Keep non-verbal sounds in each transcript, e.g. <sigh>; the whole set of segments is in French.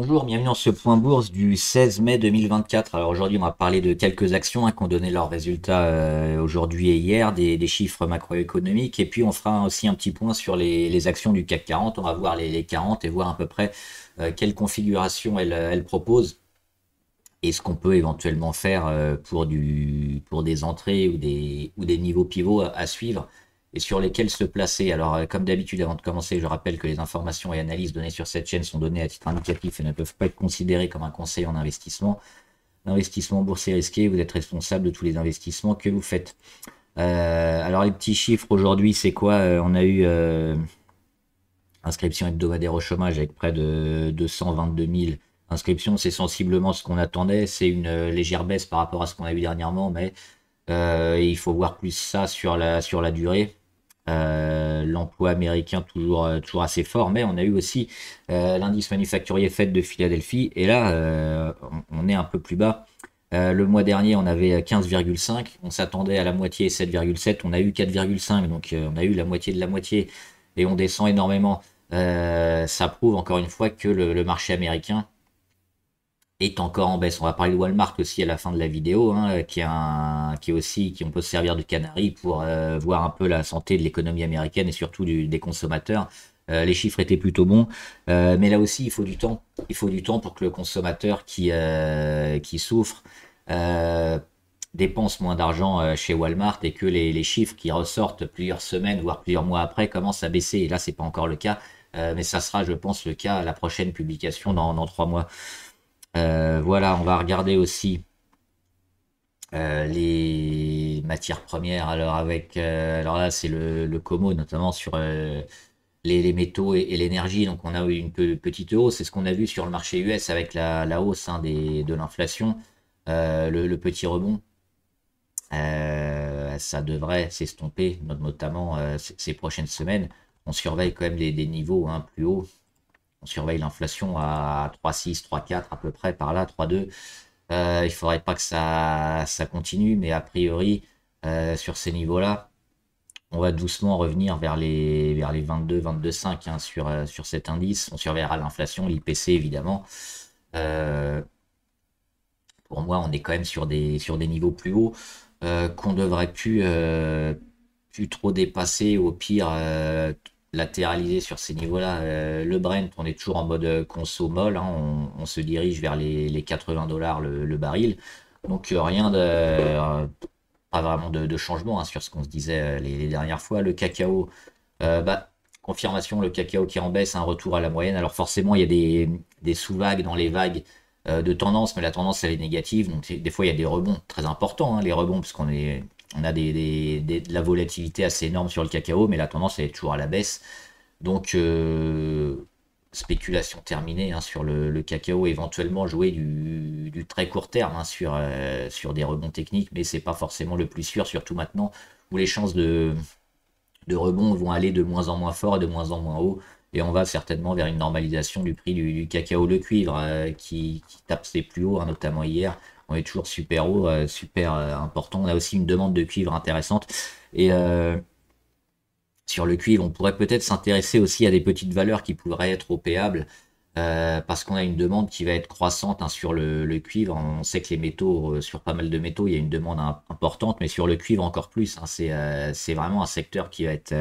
Bonjour, bienvenue dans ce point bourse du 16 mai 2024. Alors aujourd'hui, on va parler de quelques actions hein, qui ont donné leurs résultats euh, aujourd'hui et hier, des, chiffres macroéconomiques, et puis on fera aussi un petit point sur les, actions du CAC 40. On va voir les, 40 et voir à peu près euh, quelle configuration elles, proposent et ce qu'on peut éventuellement faire euh, pour, des entrées ou des, niveaux pivots à suivre et sur lesquels se placer. Alors, euh, comme d'habitude, avant de commencer, je rappelle que les informations et analyses données sur cette chaîne sont données à titre indicatif et ne peuvent pas être considérées comme un conseil en investissement. L'investissement boursier risqué, vous êtes responsable de tous les investissements que vous faites. Euh, alors, les petits chiffres aujourd'hui, c'est quoi euh, On a eu euh, inscription hebdomadaire au chômage avec près de 222 000 inscriptions. C'est sensiblement ce qu'on attendait. C'est une légère baisse par rapport à ce qu'on a eu dernièrement, mais il faut voir plus ça sur la, sur la durée. Euh, l'emploi américain toujours, euh, toujours assez fort, mais on a eu aussi euh, l'indice manufacturier fait de Philadelphie, et là, on, est un peu plus bas. le mois dernier, on avait 15,5, on s'attendait à la moitié 7,7, on a eu 4,5, donc on a eu la moitié de la moitié, et on descend énormément. ça prouve encore une fois que le marché américain est encore en baisse. On va parler de Walmart aussi à la fin de la vidéo, hein, qui, est qui aussi, qui on peut se servir de canari pour euh, voir un peu la santé de l'économie américaine et surtout des consommateurs. Euh, les chiffres étaient plutôt bons, euh, mais là aussi il faut du temps. Il faut du temps pour que le consommateur qui, qui souffre dépense moins d'argent chez Walmart et que les, chiffres qui ressortent plusieurs semaines voire plusieurs mois après commencent à baisser. Et là c'est pas encore le cas, mais ça sera, je pense, le cas à la prochaine publication dans, dans trois mois. Euh, voilà, on va regarder aussi euh, les matières premières. Alors avec, euh, alors là c'est le, Como notamment sur les, métaux et, l'énergie. Donc on a eu une petite hausse. C'est ce qu'on a vu sur le marché US avec la, hausse hein, des, de l'inflation, le, petit rebond. ça devrait s'estomper, notamment ces prochaines semaines. On surveille quand même des, niveaux hein, plus hauts on surveille l'inflation à 3,6, 3,4 à peu près, par là, 3,2. Euh, il faudrait pas que ça, ça continue, mais a priori, euh, sur ces niveaux-là, on va doucement revenir vers les, vers les 22, 22,5 hein, sur, euh, sur cet indice. On surveillera l'inflation, l'IPC évidemment. Euh, pour moi, on est quand même sur des, sur des niveaux plus hauts qu'on devrait plus, plus trop dépasser, au pire latéraliser sur ces niveaux-là. Euh, le Brent, on est toujours en mode euh, conso molle, hein. on, se dirige vers les, 80 dollars le, baril. Donc euh, rien de... pas vraiment de, changement hein, sur ce qu'on se disait les, dernières fois. Le cacao, bah, confirmation, le cacao qui en baisse, un retour à la moyenne. Alors forcément, il y a des, sous-vagues dans les vagues de tendance, mais la tendance, elle est négative. Donc des fois, il y a des rebonds très importants, hein, les rebonds, parce qu'on est on a de la volatilité assez énorme sur le cacao, mais la tendance est toujours à la baisse. Donc euh, spéculation terminée hein, sur le, cacao, éventuellement jouer du, très court terme hein, euh, sur, des rebonds techniques, mais c'est pas forcément le plus sûr, surtout maintenant où les chances de, de rebond vont aller de moins en moins fort et de moins en moins haut. Et on va certainement vers une normalisation du prix du, cacao, le cuivre, euh, qui, tape ses plus hauts, hein, notamment hier on est toujours super haut, euh, super euh, important. On a aussi une demande de cuivre intéressante. Et euh, sur le cuivre, on pourrait peut-être s'intéresser aussi à des petites valeurs qui pourraient être opéables. parce qu'on a une demande qui va être croissante hein, sur le, cuivre. On sait que les métaux, sur pas mal de métaux, il y a une demande importante, mais sur le cuivre encore plus. Hein. c'est vraiment un secteur qui va, être,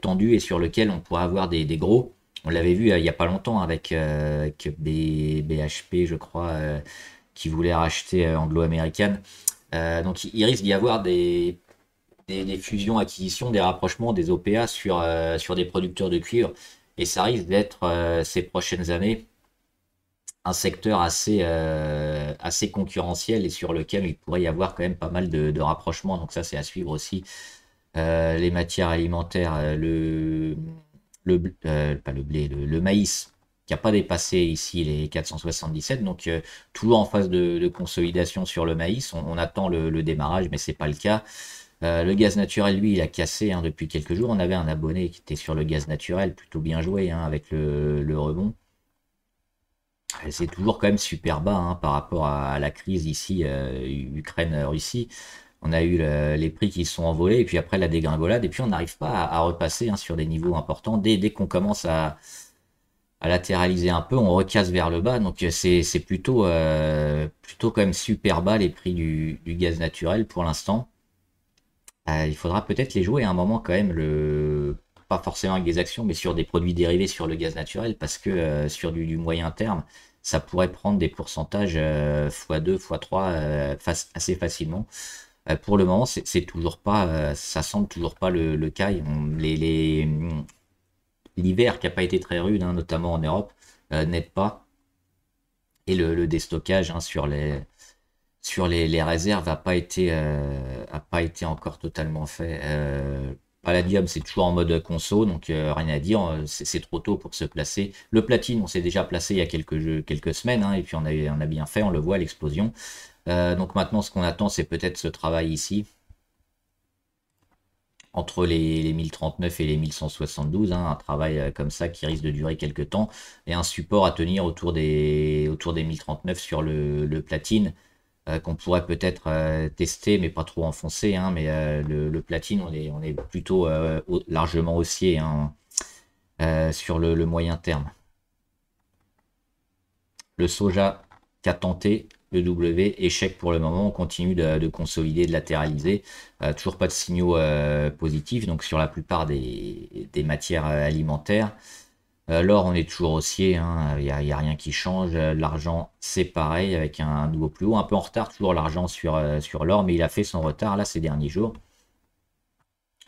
tendu et sur lequel on pourrait avoir des, gros. On l'avait vu il n'y a pas longtemps avec, avec BHP, je crois, qui voulait racheter euh, anglo-américaine. Euh, donc il risque d'y avoir des, des, fusions, acquisitions, des rapprochements des OPA sur, euh, sur des producteurs de cuivre. Et ça risque d'être ces prochaines années un secteur assez, assez concurrentiel et sur lequel il pourrait y avoir quand même pas mal de, rapprochements. Donc ça, c'est à suivre aussi. les matières alimentaires, le, le, pas le blé, le maïs, qui n'a pas dépassé ici les 477. Donc euh, toujours en phase de, consolidation sur le maïs. On, attend le, démarrage, mais ce n'est pas le cas. Euh, le gaz naturel, lui, il a cassé hein, depuis quelques jours. On avait un abonné qui était sur le gaz naturel, plutôt bien joué hein, avec le, rebond. C'est toujours quand même super bas hein, par rapport à, la crise ici, euh, Ukraine-Russie. On a eu les prix qui sont envolés, et puis après la dégringolade, et puis on n'arrive pas à, repasser sur des niveaux importants. dès qu'on commence à, à latéraliser un peu, on recasse vers le bas. Donc c'est plutôt, euh, plutôt quand même super bas les prix du, gaz naturel pour l'instant. Euh, il faudra peut-être les jouer à un moment quand même, le... pas forcément avec des actions, mais sur des produits dérivés sur le gaz naturel, parce que euh, sur du, moyen terme, ça pourrait prendre des pourcentages x2, x3 assez facilement. pour le moment, c'est toujours pas, ça semble toujours pas le, le cas. les, les, l'hiver qui n'a pas été très rude, hein, notamment en Europe, euh, n'aide pas. Et le, déstockage hein, sur les sur les, réserves n'a pas été euh, a pas été encore totalement fait. Euh, Palladium, c'est toujours en mode conso, donc rien à dire, c'est trop tôt pour se placer. Le platine, on s'est déjà placé il y a quelques, quelques semaines, hein, et puis on a, on a bien fait, on le voit, l'explosion. donc maintenant, ce qu'on attend, c'est peut-être ce travail ici, entre les, 1039 et les 1172, hein, un travail euh, comme ça qui risque de durer quelques temps, et un support à tenir autour des, autour des 1039 sur le, platine. Euh, qu'on pourrait peut-être euh, tester, mais pas trop enfoncer. Hein, mais le, platine, on est, on est plutôt largement haussier hein, sur le, moyen terme. Le soja qu'a tenté le W, échec pour le moment. On continue de, consolider, de latéraliser. Euh, toujours pas de signaux euh, positifs, donc sur la plupart des, matières euh, alimentaires. L'or, on est toujours haussier, hein. il n'y a, rien qui change. L'argent, c'est pareil, avec un, nouveau plus haut. Un peu en retard, toujours l'argent sur, sur l'or, mais il a fait son retard là ces derniers jours.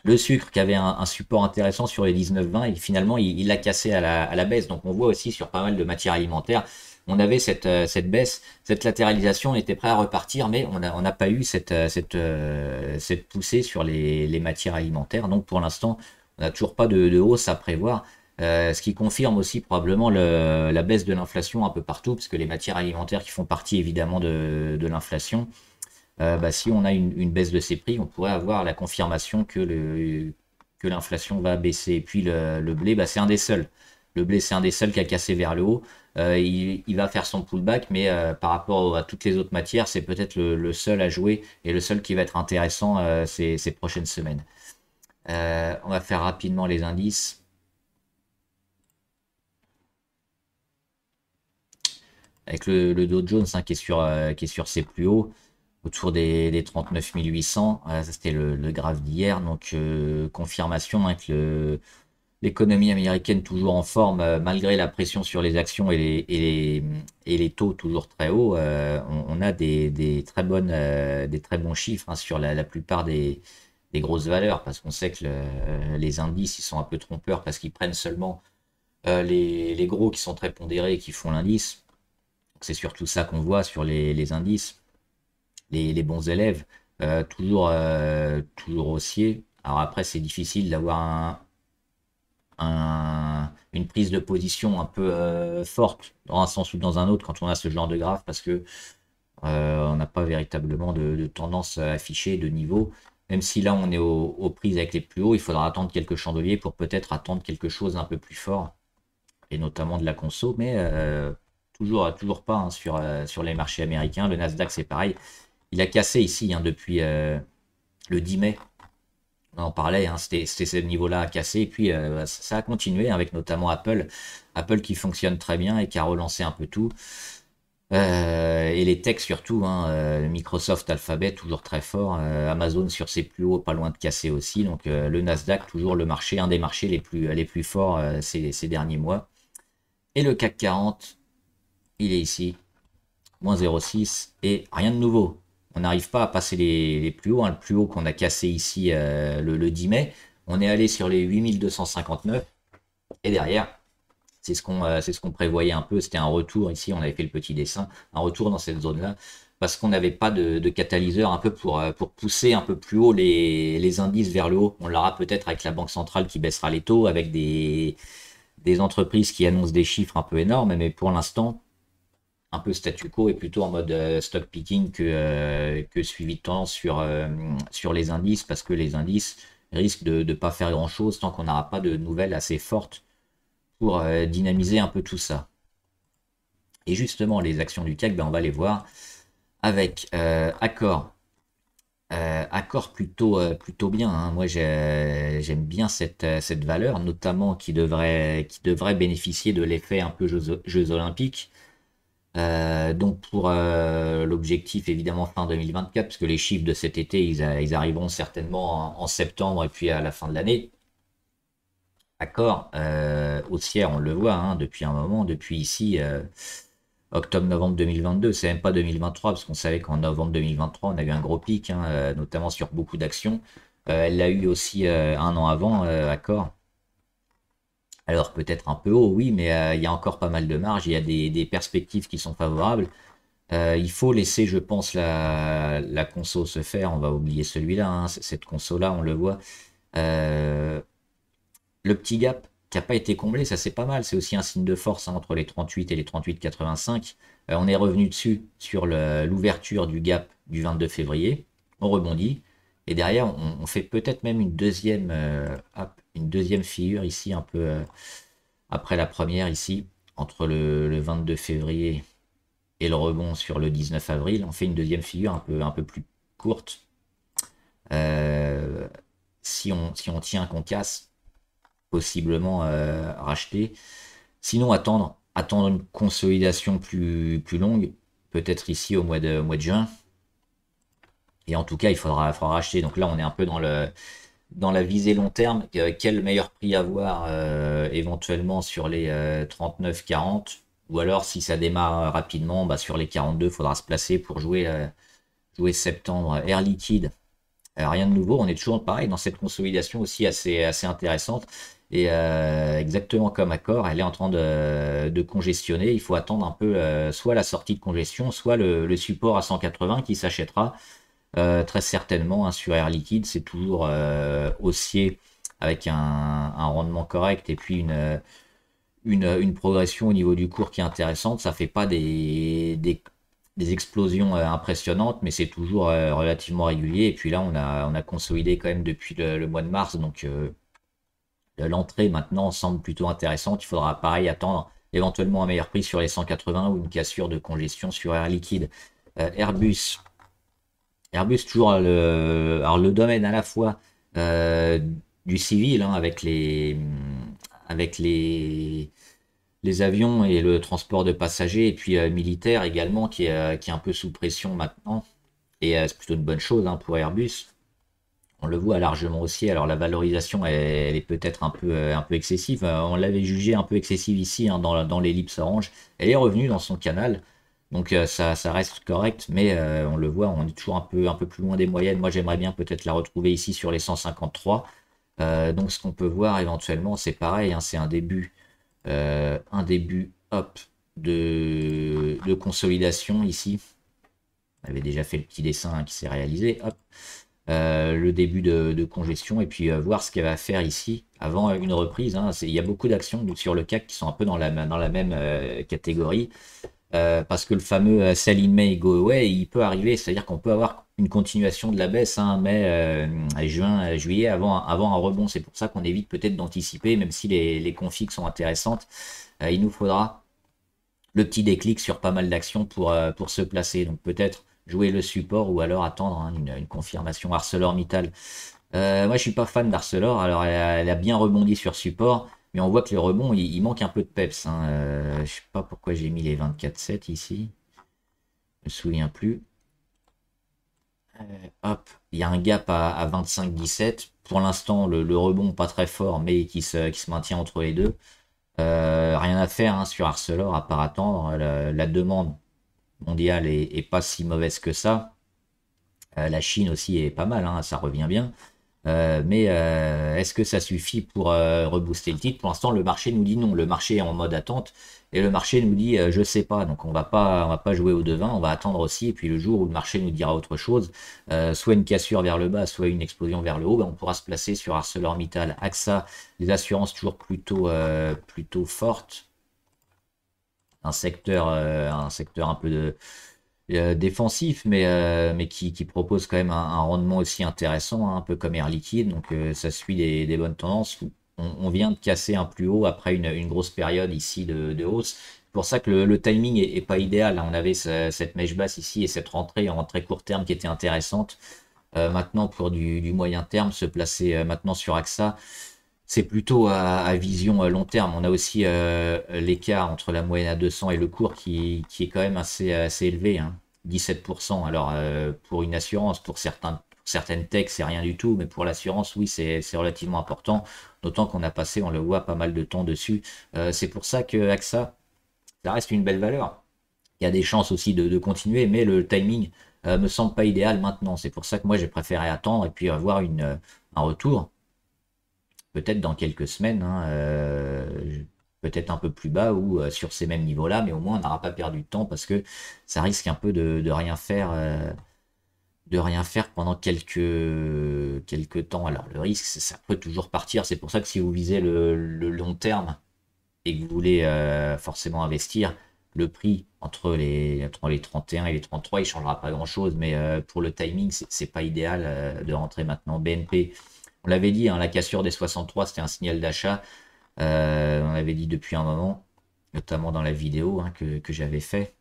Le sucre qui avait un, support intéressant sur les 19-20, et finalement, il l'a cassé à la, à la baisse. Donc on voit aussi sur pas mal de matières alimentaires on avait euh, cette, baisse, cette latéralisation, était prêt à repartir, mais on n'a pas eu cette, euh, euh, poussée sur les, matières alimentaires. Donc pour l'instant, on n'a toujours pas de, hausse à prévoir. ce qui confirme aussi probablement la baisse de l'inflation un peu partout, puisque que les matières alimentaires qui font partie évidemment de, de l'inflation, bah, si on a une, baisse de ces prix, on pourrait avoir la confirmation que l'inflation que va baisser. Et puis le, blé, bah, c'est un des seuls. Le blé, c'est un des seuls qui a cassé vers le haut. Euh, il, va faire son pullback, mais euh, par rapport à toutes les autres matières, c'est peut-être le, seul à jouer et le seul qui va être intéressant euh, ces, prochaines semaines. on va faire rapidement les indices. Avec le, le Dow Jones hein, qui, est sur, qui est sur ses plus hauts, autour des, 39 800. c'était le, grave d'hier. Donc, confirmation avec hein, le l'économie américaine toujours en forme, euh, malgré la pression sur les actions et les, taux toujours très hauts, euh, on, a des, très bonnes, euh, des très bons chiffres hein, sur la, plupart des, grosses valeurs, parce qu'on sait que les indices ils sont un peu trompeurs, parce qu'ils prennent seulement les, gros qui sont très pondérés et qui font l'indice. C'est surtout ça qu'on voit sur les, indices, les, bons élèves, toujours, toujours haussiers. Alors après, c'est difficile d'avoir un, une prise de position un peu euh, forte dans un sens ou dans un autre quand on a ce genre de graphe parce que euh, on n'a pas véritablement de, tendance affichée de niveau. Même si là on est aux prises avec les plus hauts, il faudra attendre quelques chandeliers pour peut-être attendre quelque chose un peu plus fort et notamment de la conso, mais euh, toujours toujours pas hein, sur les marchés américains. Le Nasdaq c'est pareil, il a cassé ici hein, depuis le 10 mai on en parlait, hein, c'était ce niveau-là à casser. Et puis, euh, bah, ça a continué avec notamment Apple. Apple qui fonctionne très bien et qui a relancé un peu tout. Euh, et les techs surtout, hein, euh, Microsoft, Alphabet, toujours très fort. Amazon sur ses plus hauts, pas loin de casser aussi. Donc, le Nasdaq, toujours le marché, un des marchés les plus, les plus forts ces, ces derniers mois. Et le CAC 40, il est ici, moins 0,6 et rien de nouveau on n'arrive pas à passer les, plus hauts. Hein. Le plus haut qu'on a cassé ici euh, le, 10 mai, on est allé sur les 8259. Et derrière, euh, c'est ce qu'on prévoyait un peu. C'était un retour ici, on avait fait le petit dessin, un retour dans cette zone-là. Parce qu'on n'avait pas de, catalyseur un peu pour, euh, pour pousser un peu plus haut les, indices vers le haut. On l'aura peut-être avec la Banque centrale qui baissera les taux, avec des entreprises qui annoncent des chiffres un peu énormes, mais pour l'instant, un peu statu quo et plutôt en mode euh, stock picking que, euh, que suivi de temps sur, euh, sur les indices parce que les indices risquent de ne pas faire grand chose tant qu'on n'aura pas de nouvelles assez fortes pour dynamiser un peu tout ça. Et justement, les actions du CAC, ben, on va les voir avec accord Accor. Accor plutôt, plutôt bien. Hein. Moi, j'aime bien cette, cette valeur, notamment qui devrait, qui devrait bénéficier de l'effet un peu jeux Olympiques. Euh, donc pour euh, l'objectif évidemment fin 2024, puisque les chiffres de cet été, ils, arriveront certainement en, septembre et puis à la fin de l'année. D'accord euh, haussière, on le voit hein, depuis un moment, depuis ici, octobre-novembre 2022, c'est même pas 2023, parce qu'on savait qu'en novembre 2023, on a eu un gros pic, hein, notamment sur beaucoup d'actions. elle l'a eu aussi un an avant, d'accord alors peut-être un peu haut, oui, mais euh, il y a encore pas mal de marge, il y a des, perspectives qui sont favorables. Euh, il faut laisser, je pense, la, la conso se faire. On va oublier celui-là, hein, cette conso-là, on le voit. Euh, le petit gap qui n'a pas été comblé, ça c'est pas mal. C'est aussi un signe de force hein, entre les 38 et les 38,85. on est revenu dessus sur l'ouverture du gap du 22 février. On rebondit. Et derrière, on, fait peut-être même une deuxième, euh, une deuxième figure ici, un peu euh, après la première ici, entre le, 22 février et le rebond sur le 19 avril. On fait une deuxième figure un peu, un peu plus courte. Euh, si, on, si on tient, qu'on casse, possiblement racheter. Sinon, attendre, attendre une consolidation plus, plus longue, peut-être ici au mois de, au mois de juin et en tout cas, il faudra, racheter. acheter. Donc là, on est un peu dans la visée long terme. Euh, quel meilleur prix avoir euh, éventuellement sur les 39-40 euh, Ou alors, si ça démarre rapidement, bah, sur les 42, il faudra se placer pour jouer, jouer septembre. Air liquide, rien de nouveau. On est toujours pareil dans cette consolidation aussi assez, intéressante. Et exactement comme Accor, elle est en train de, congestionner. Il faut attendre un peu soit la sortie de congestion, soit le support à 180 qui s'achètera euh, très certainement, sur Air Liquide, c'est toujours euh, haussier avec un, rendement correct et puis une, une, progression au niveau du cours qui est intéressante. Ça ne fait pas des, des, explosions euh, impressionnantes, mais c'est toujours relativement régulier. Et puis là, on a, on a consolidé quand même depuis le, le mois de mars. Donc l'entrée maintenant semble plutôt intéressante. Il faudra pareil attendre éventuellement un meilleur prix sur les 180 ou une cassure de congestion sur Air Liquide. Airbus, Airbus, toujours le, le domaine à la fois euh, du civil, hein, avec, les, avec les, les avions et le transport de passagers, et puis euh, militaire également, qui est, euh, qui est un peu sous pression maintenant. Et c'est plutôt une bonne chose hein, pour Airbus. On le voit largement aussi. Alors la valorisation, elle, est peut-être un peu, un peu excessive. on l'avait jugé un peu excessive ici, hein, dans, dans l'ellipse orange. Elle est revenue dans son canal. Donc euh, ça, reste correct, mais euh, on le voit, on est toujours un peu, un peu plus loin des moyennes. Moi, j'aimerais bien peut-être la retrouver ici sur les 153. Euh, donc ce qu'on peut voir éventuellement, c'est pareil, hein, c'est un début, un début, hop, de, consolidation ici. On avait déjà fait le petit dessin qui s'est réalisé. Hop. le début de, congestion et puis voir ce qu'elle va faire ici avant une reprise. Hein. Il y a beaucoup d'actions sur le CAC qui sont un peu dans la, dans la même catégorie. Euh, parce que le fameux euh, sell in May, go away, il peut arriver, c'est-à-dire qu'on peut avoir une continuation de la baisse, hein, mai, euh, juin, juillet, avant, avant un rebond. C'est pour ça qu'on évite peut-être d'anticiper, même si les, configs sont intéressantes. il nous faudra le petit déclic sur pas mal d'actions pour, pour se placer. Donc peut-être jouer le support ou alors attendre hein, une, confirmation ArcelorMittal. moi, je suis pas fan d'Arcelor, alors elle a bien rebondi sur support. Mais on voit que le rebond, il, manque un peu de peps. Hein. Euh, je ne sais pas pourquoi j'ai mis les 24-7 ici. Je me souviens plus. Euh, hop, il y a un gap à, 25-17. Pour l'instant, le, rebond pas très fort, mais qui se, qui se maintient entre les deux. Euh, rien à faire hein, sur Arcelor, à part attendre. La, demande mondiale est, pas si mauvaise que ça. la Chine aussi est pas mal, hein, ça revient bien. Euh, mais euh, est-ce que ça suffit pour euh, rebooster le titre Pour l'instant, le marché nous dit non. Le marché est en mode attente et le marché nous dit je sais pas. Donc on va pas, on va pas jouer au devin. On va attendre aussi. Et puis le jour où le marché nous dira autre chose, soit une cassure vers le bas, soit une explosion vers le haut, ben, on pourra se placer sur ArcelorMittal, AXA, des assurances toujours plutôt plutôt fortes. Un secteur, un secteur un peu de euh, défensif, mais, euh, mais qui, propose quand même un, rendement aussi intéressant, hein, un peu comme Air Liquide. Donc euh, ça suit des, bonnes tendances. On, vient de casser un plus haut après une, grosse période ici de, hausse. pour ça que le, timing n'est pas idéal. Hein. On avait cette mèche basse ici et cette rentrée en très court terme qui était intéressante. maintenant, pour du, moyen terme, se placer maintenant sur AXA c'est plutôt à, à, vision euh, long terme. On a aussi euh, l'écart entre la moyenne à 200 et le cours qui, est quand même assez, assez élevé, 17%. Hein. Alors euh, pour une assurance, pour certaines techs, c'est rien du tout, mais pour l'assurance, oui, c'est relativement important, d'autant qu'on a passé, on le voit, pas mal de temps dessus. c'est pour ça que AXA, ça reste une belle valeur. Il y a des chances aussi de, continuer, mais le timing me semble pas idéal maintenant. C'est pour ça que moi, j'ai préféré attendre et puis avoir une, un retour peut-être dans quelques semaines, hein, euh, peut-être un peu plus bas ou euh, sur ces mêmes niveaux-là, mais au moins on n'aura pas perdu de temps parce que ça risque un peu de, rien faire euh, de rien faire pendant quelques, quelques temps. Alors le risque, ça peut toujours partir. C'est pour ça que si vous visez le, long terme et que vous voulez forcément investir, le prix entre les, les 31 et les 33, il ne changera pas grand-chose. Mais pour le timing, ce n'est pas idéal de rentrer maintenant BNP on l'avait dit, hein, la cassure des 63, c'était un signal d'achat. Euh, on l'avait dit depuis un moment, notamment dans la vidéo hein, que, j'avais fait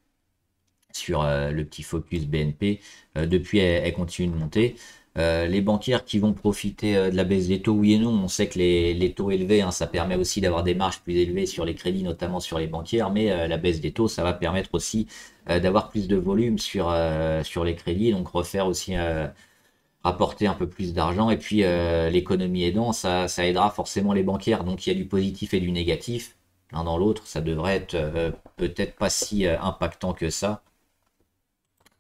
sur euh, le petit focus BNP. Euh, depuis, elle, continue de monter. les banquières qui vont profiter de la baisse des taux, oui et non, on sait que les, taux élevés, hein, ça permet aussi d'avoir des marges plus élevées sur les crédits, notamment sur les banquières, mais la baisse des taux, ça va permettre aussi d'avoir plus de volume sur, sur les crédits, donc refaire aussi apporter un peu plus d'argent. Et puis, euh, l'économie aidant, ça, ça aidera forcément les banquières Donc, il y a du positif et du négatif. L'un dans l'autre, ça devrait être euh, peut-être pas si euh, impactant que ça.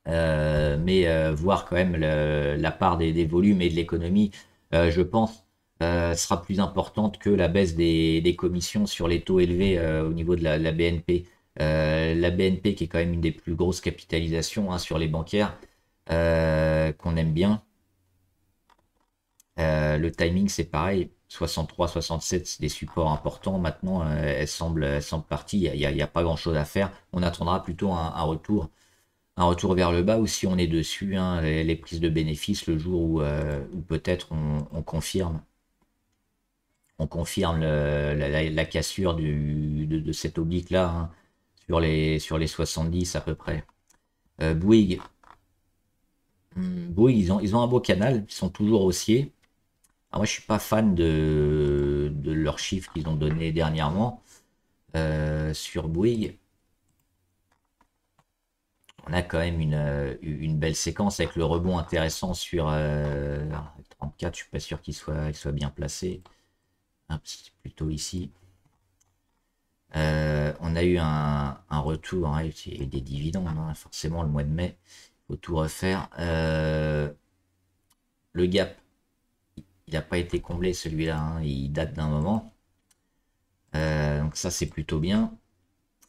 mais voir quand même la part des, volumes et de l'économie, je pense, sera plus importante que la baisse des, commissions sur les taux élevés au niveau de la, BNP. la BNP qui est quand même une des plus grosses capitalisations hein, sur les bancaires qu'on aime bien, euh, le timing, c'est pareil. 63, 67, c'est des supports importants. Maintenant, euh, elles elle, semble, partie. Il n'y a, pas grand-chose à faire. On attendra plutôt un, retour un retour vers le bas ou si on est dessus, hein, les, prises de bénéfices le jour où, euh, peut-être on, confirme on confirme la, cassure de, cet cette oblique-là hein, sur, les, sur les 70 à peu près. Bouygues, hmm, Bouygues ils ont un beau canal, ils sont toujours haussiers. Ah, moi, je suis pas fan de, leurs chiffres qu'ils ont donné dernièrement euh, sur Bouygues. On a quand même une, belle séquence avec le rebond intéressant sur 34. Euh, je suis pas sûr qu'il soit, il soit bien placé. Un plutôt ici. Euh, on a eu un, retour et hein, des dividendes, hein, forcément, le mois de mai. Il faut tout refaire. le gap il n'a pas été comblé celui-là, hein. il date d'un moment. Euh, donc ça c'est plutôt bien.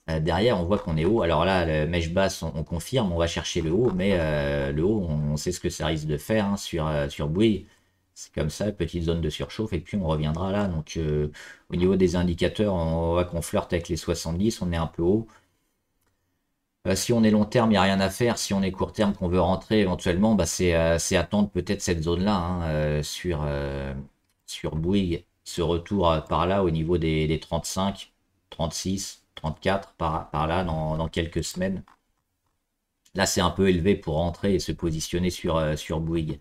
Euh, derrière on voit qu'on est haut, alors là le mèche basse on, confirme, on va chercher le haut, mais euh, le haut on, sait ce que ça risque de faire hein, sur, sur Bouygues. C'est comme ça, petite zone de surchauffe, et puis on reviendra là. Donc au niveau des indicateurs, on voit qu'on flirte avec les 70, on est un peu haut. Euh, si on est long terme, il n'y a rien à faire. Si on est court terme, qu'on veut rentrer éventuellement, bah, euh, c'est attendre peut-être cette zone-là hein, euh, sur, sur Bouygues, ce retour par là au niveau des, 35, 36, 34, par, là dans, quelques semaines. Là, c'est un peu élevé pour rentrer et se positionner sur, sur Bouygues.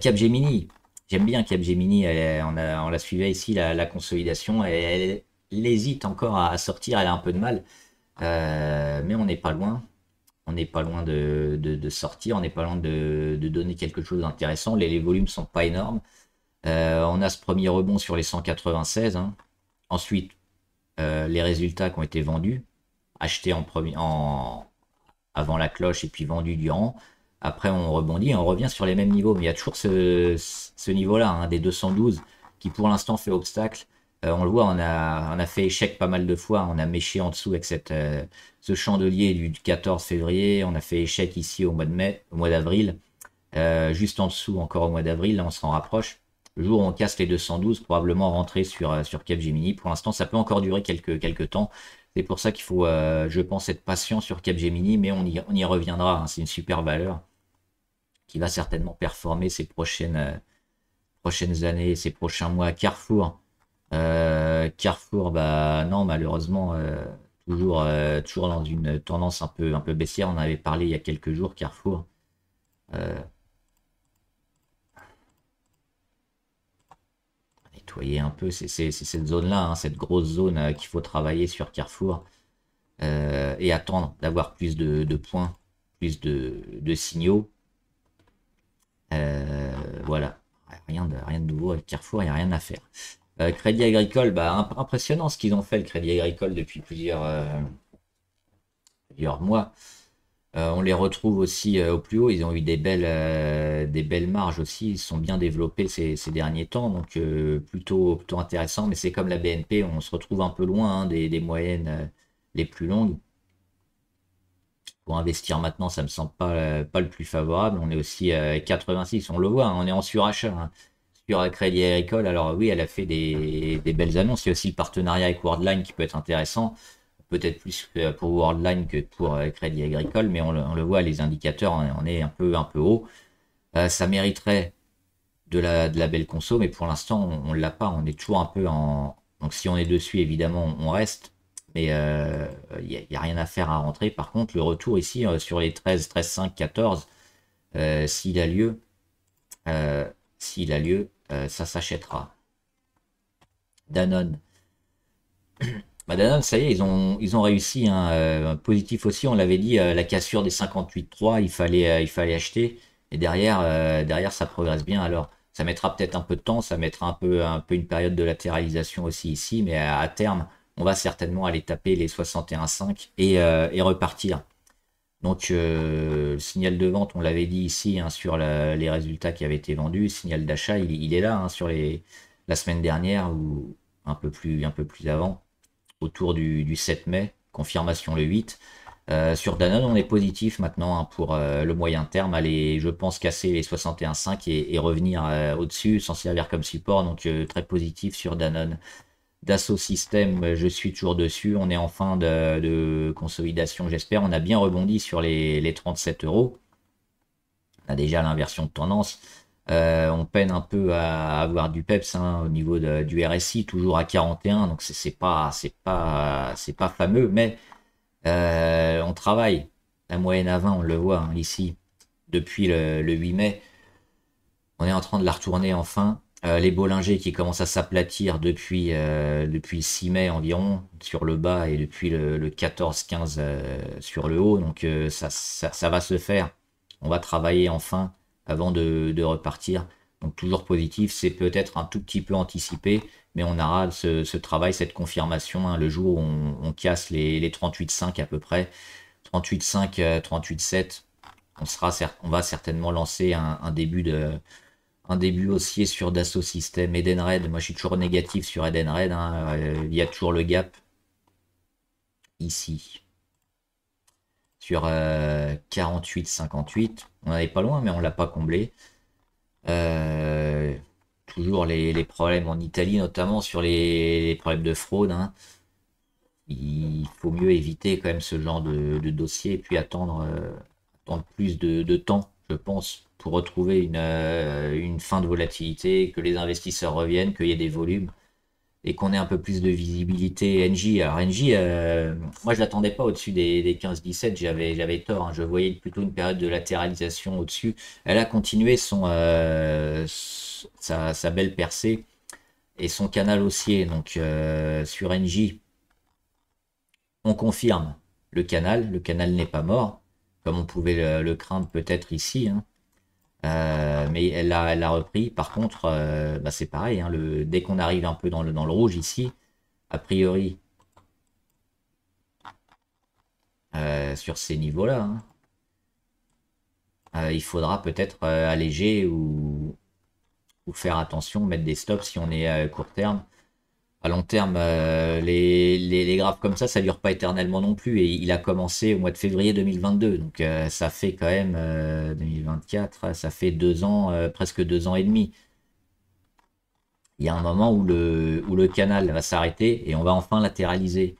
Capgemini, J'aime bien Capgemini, on, la suivait ici, la, consolidation, elle, hésite encore à, sortir, elle a un peu de mal. Euh, mais on n'est pas loin. On n'est pas loin de, sortir, on n'est pas loin de, donner quelque chose d'intéressant. Les, volumes sont pas énormes. Euh, on a ce premier rebond sur les 196. Hein. Ensuite, euh, les résultats qui ont été vendus, achetés en premier, avant la cloche et puis vendus durant. Après, on rebondit et on revient sur les mêmes niveaux. Mais il y a toujours ce, niveau-là, hein, des 212, qui pour l'instant fait obstacle. Euh, on le voit, on a, fait échec pas mal de fois. On a méché en dessous avec cette, euh, ce chandelier du, 14 février. On a fait échec ici au mois de mai, au mois d'avril. Euh, juste en dessous, encore au mois d'avril, là on s'en rapproche. Le jour où on casse les 212, probablement rentrer sur, sur Gemini. Pour l'instant, ça peut encore durer quelques, quelques temps. C'est pour ça qu'il faut, je pense, être patient sur Gemini. mais on y, on y reviendra. Hein. C'est une super valeur qui va certainement performer ces prochaines, prochaines années, ces prochains mois. Carrefour, euh, Carrefour, bah non, malheureusement, euh, toujours, euh, toujours dans une tendance un peu, un peu baissière. On avait parlé il y a quelques jours, Carrefour. nettoyer un peu, c'est cette zone-là, hein, cette grosse zone qu'il faut travailler sur Carrefour et attendre d'avoir plus de, points, plus de, signaux. voilà, rien de, rien de nouveau avec Carrefour, il n'y a rien à faire. Euh, Crédit Agricole, bah, impressionnant ce qu'ils ont fait, le Crédit Agricole, depuis plusieurs, euh, mois. Euh, on les retrouve aussi au plus haut. Ils ont eu des belles, belles marges aussi. Ils sont bien développés ces, derniers temps. Donc, plutôt, plutôt intéressant. Mais c'est comme la BNP, on se retrouve un peu loin hein, des, moyennes les plus longues. Pour investir maintenant, ça me semble pas, le plus favorable. On est aussi à 86, on le voit, hein. on est en surachat. Hein. Crédit Agricole, alors oui, elle a fait des, belles annonces. Il y a aussi le partenariat avec Worldline qui peut être intéressant, peut-être plus pour Worldline que pour euh, Crédit Agricole, mais on le, voit, les indicateurs, on est un peu, un peu haut. Euh, ça mériterait de la, de la belle conso, mais pour l'instant, on ne l'a pas. On est toujours un peu en. Donc si on est dessus, évidemment, on reste. Mais il euh, n'y a, rien à faire à rentrer. Par contre, le retour ici sur les 13, 13, 5, 14, s'il a lieu, s'il a lieu, euh, ça s'achètera. Danone. <clears throat> Bah, Danone, ça y est, ils ont, ils ont réussi. Hein, euh, un positif aussi, on l'avait dit, euh, la cassure des 58.3, il fallait, il fallait acheter. Et derrière, derrière, ça progresse bien. Alors, ça mettra peut-être un peu de temps, ça mettra un peu, un peu une période de latéralisation aussi ici, mais à, terme, on va certainement aller taper les 61.5 et, et repartir. Donc euh, le signal de vente, on l'avait dit ici hein, sur les résultats qui avaient été vendus, le signal d'achat, il, est là hein, sur les, la semaine dernière ou un peu plus, un peu plus avant, autour du, 7 mai, confirmation le 8. Euh, sur Danone, on est positif maintenant hein, pour euh, le moyen terme, aller, je pense, casser les 61,5 et, et revenir au-dessus, s'en servir comme support, donc très positif sur Danone. Dassault système, je suis toujours dessus. On est en fin de, consolidation, j'espère. On a bien rebondi sur les, 37 euros. On a déjà l'inversion de tendance. Euh, on peine un peu à avoir du PEPS hein, au niveau du RSI, toujours à 41. Donc c'est pas, c'est pas, c'est pas fameux, mais euh, on travaille. La moyenne à 20, on le voit hein, ici depuis le, le 8 mai. On est en train de la retourner enfin. Euh, les Bollinger qui commencent à s'aplatir depuis, euh, depuis 6 mai environ sur le bas et depuis le, 14-15 euh, sur le haut. Donc ça, ça, va se faire. On va travailler enfin avant de, repartir. Donc toujours positif, c'est peut-être un tout petit peu anticipé, mais on aura ce, travail, cette confirmation hein, le jour où on, casse les, les 38,5 à peu près. 38,5, 38,7, on, sera, on va certainement lancer un début de un début haussier sur Dassault System, Red, Moi, je suis toujours négatif sur Edenred. Hein. Euh, il y a toujours le gap ici sur 48-58. Euh, on n'est pas loin, mais on l'a pas comblé. Euh, toujours les, problèmes en Italie, notamment sur les, problèmes de fraude. Hein. Il faut mieux éviter quand même ce genre de, dossier et puis attendre, plus de temps pense, pour retrouver une, euh, une fin de volatilité, que les investisseurs reviennent, qu'il y ait des volumes et qu'on ait un peu plus de visibilité. NJ, alors NJ, euh, moi je l'attendais pas au-dessus des, 15-17, j'avais, j'avais tort, hein. je voyais plutôt une période de latéralisation au-dessus. Elle a continué son, euh, sa, belle percée et son canal haussier. Donc sur NJ, on confirme le canal, le canal n'est pas mort comme on pouvait le, craindre peut-être ici. Hein. Euh, mais elle a, repris. Par contre, euh, bah, c'est pareil. Hein. dès qu'on arrive un peu dans le, dans le rouge ici, a priori, euh, sur ces niveaux-là, hein, il faudra peut-être alléger ou, ou, faire attention, mettre des stops si on est à court terme à long terme, euh, les, les, graphes comme ça, ça ne dure pas éternellement non plus. Et il a commencé au mois de février 2022, donc euh, ça fait quand même 2024, euh, ça fait deux ans, presque deux ans et demi. Il y a un moment où le, où le canal va s'arrêter et on va enfin latéraliser.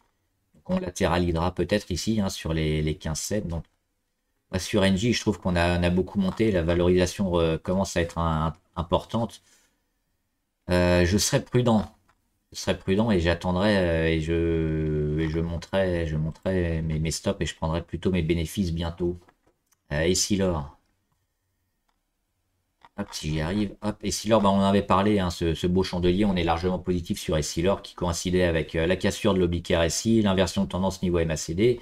on latéralisera peut-être ici hein, sur les, les 15-7. Donc sur NJ, je trouve qu'on a, beaucoup monté, la valorisation commence à être importante. je serais prudent je serais prudent et j'attendrai euh, et je, et je je mes, stops et je prendrai plutôt mes bénéfices bientôt. Euh, et si l'or Hop, si j'y arrive. Hop, si l'or bah, on en avait parlé, hein, ce, beau chandelier, on est largement positif sur Essilor qui coïncidait avec euh, la cassure de l'oblique RSI, l'inversion de tendance niveau MACD.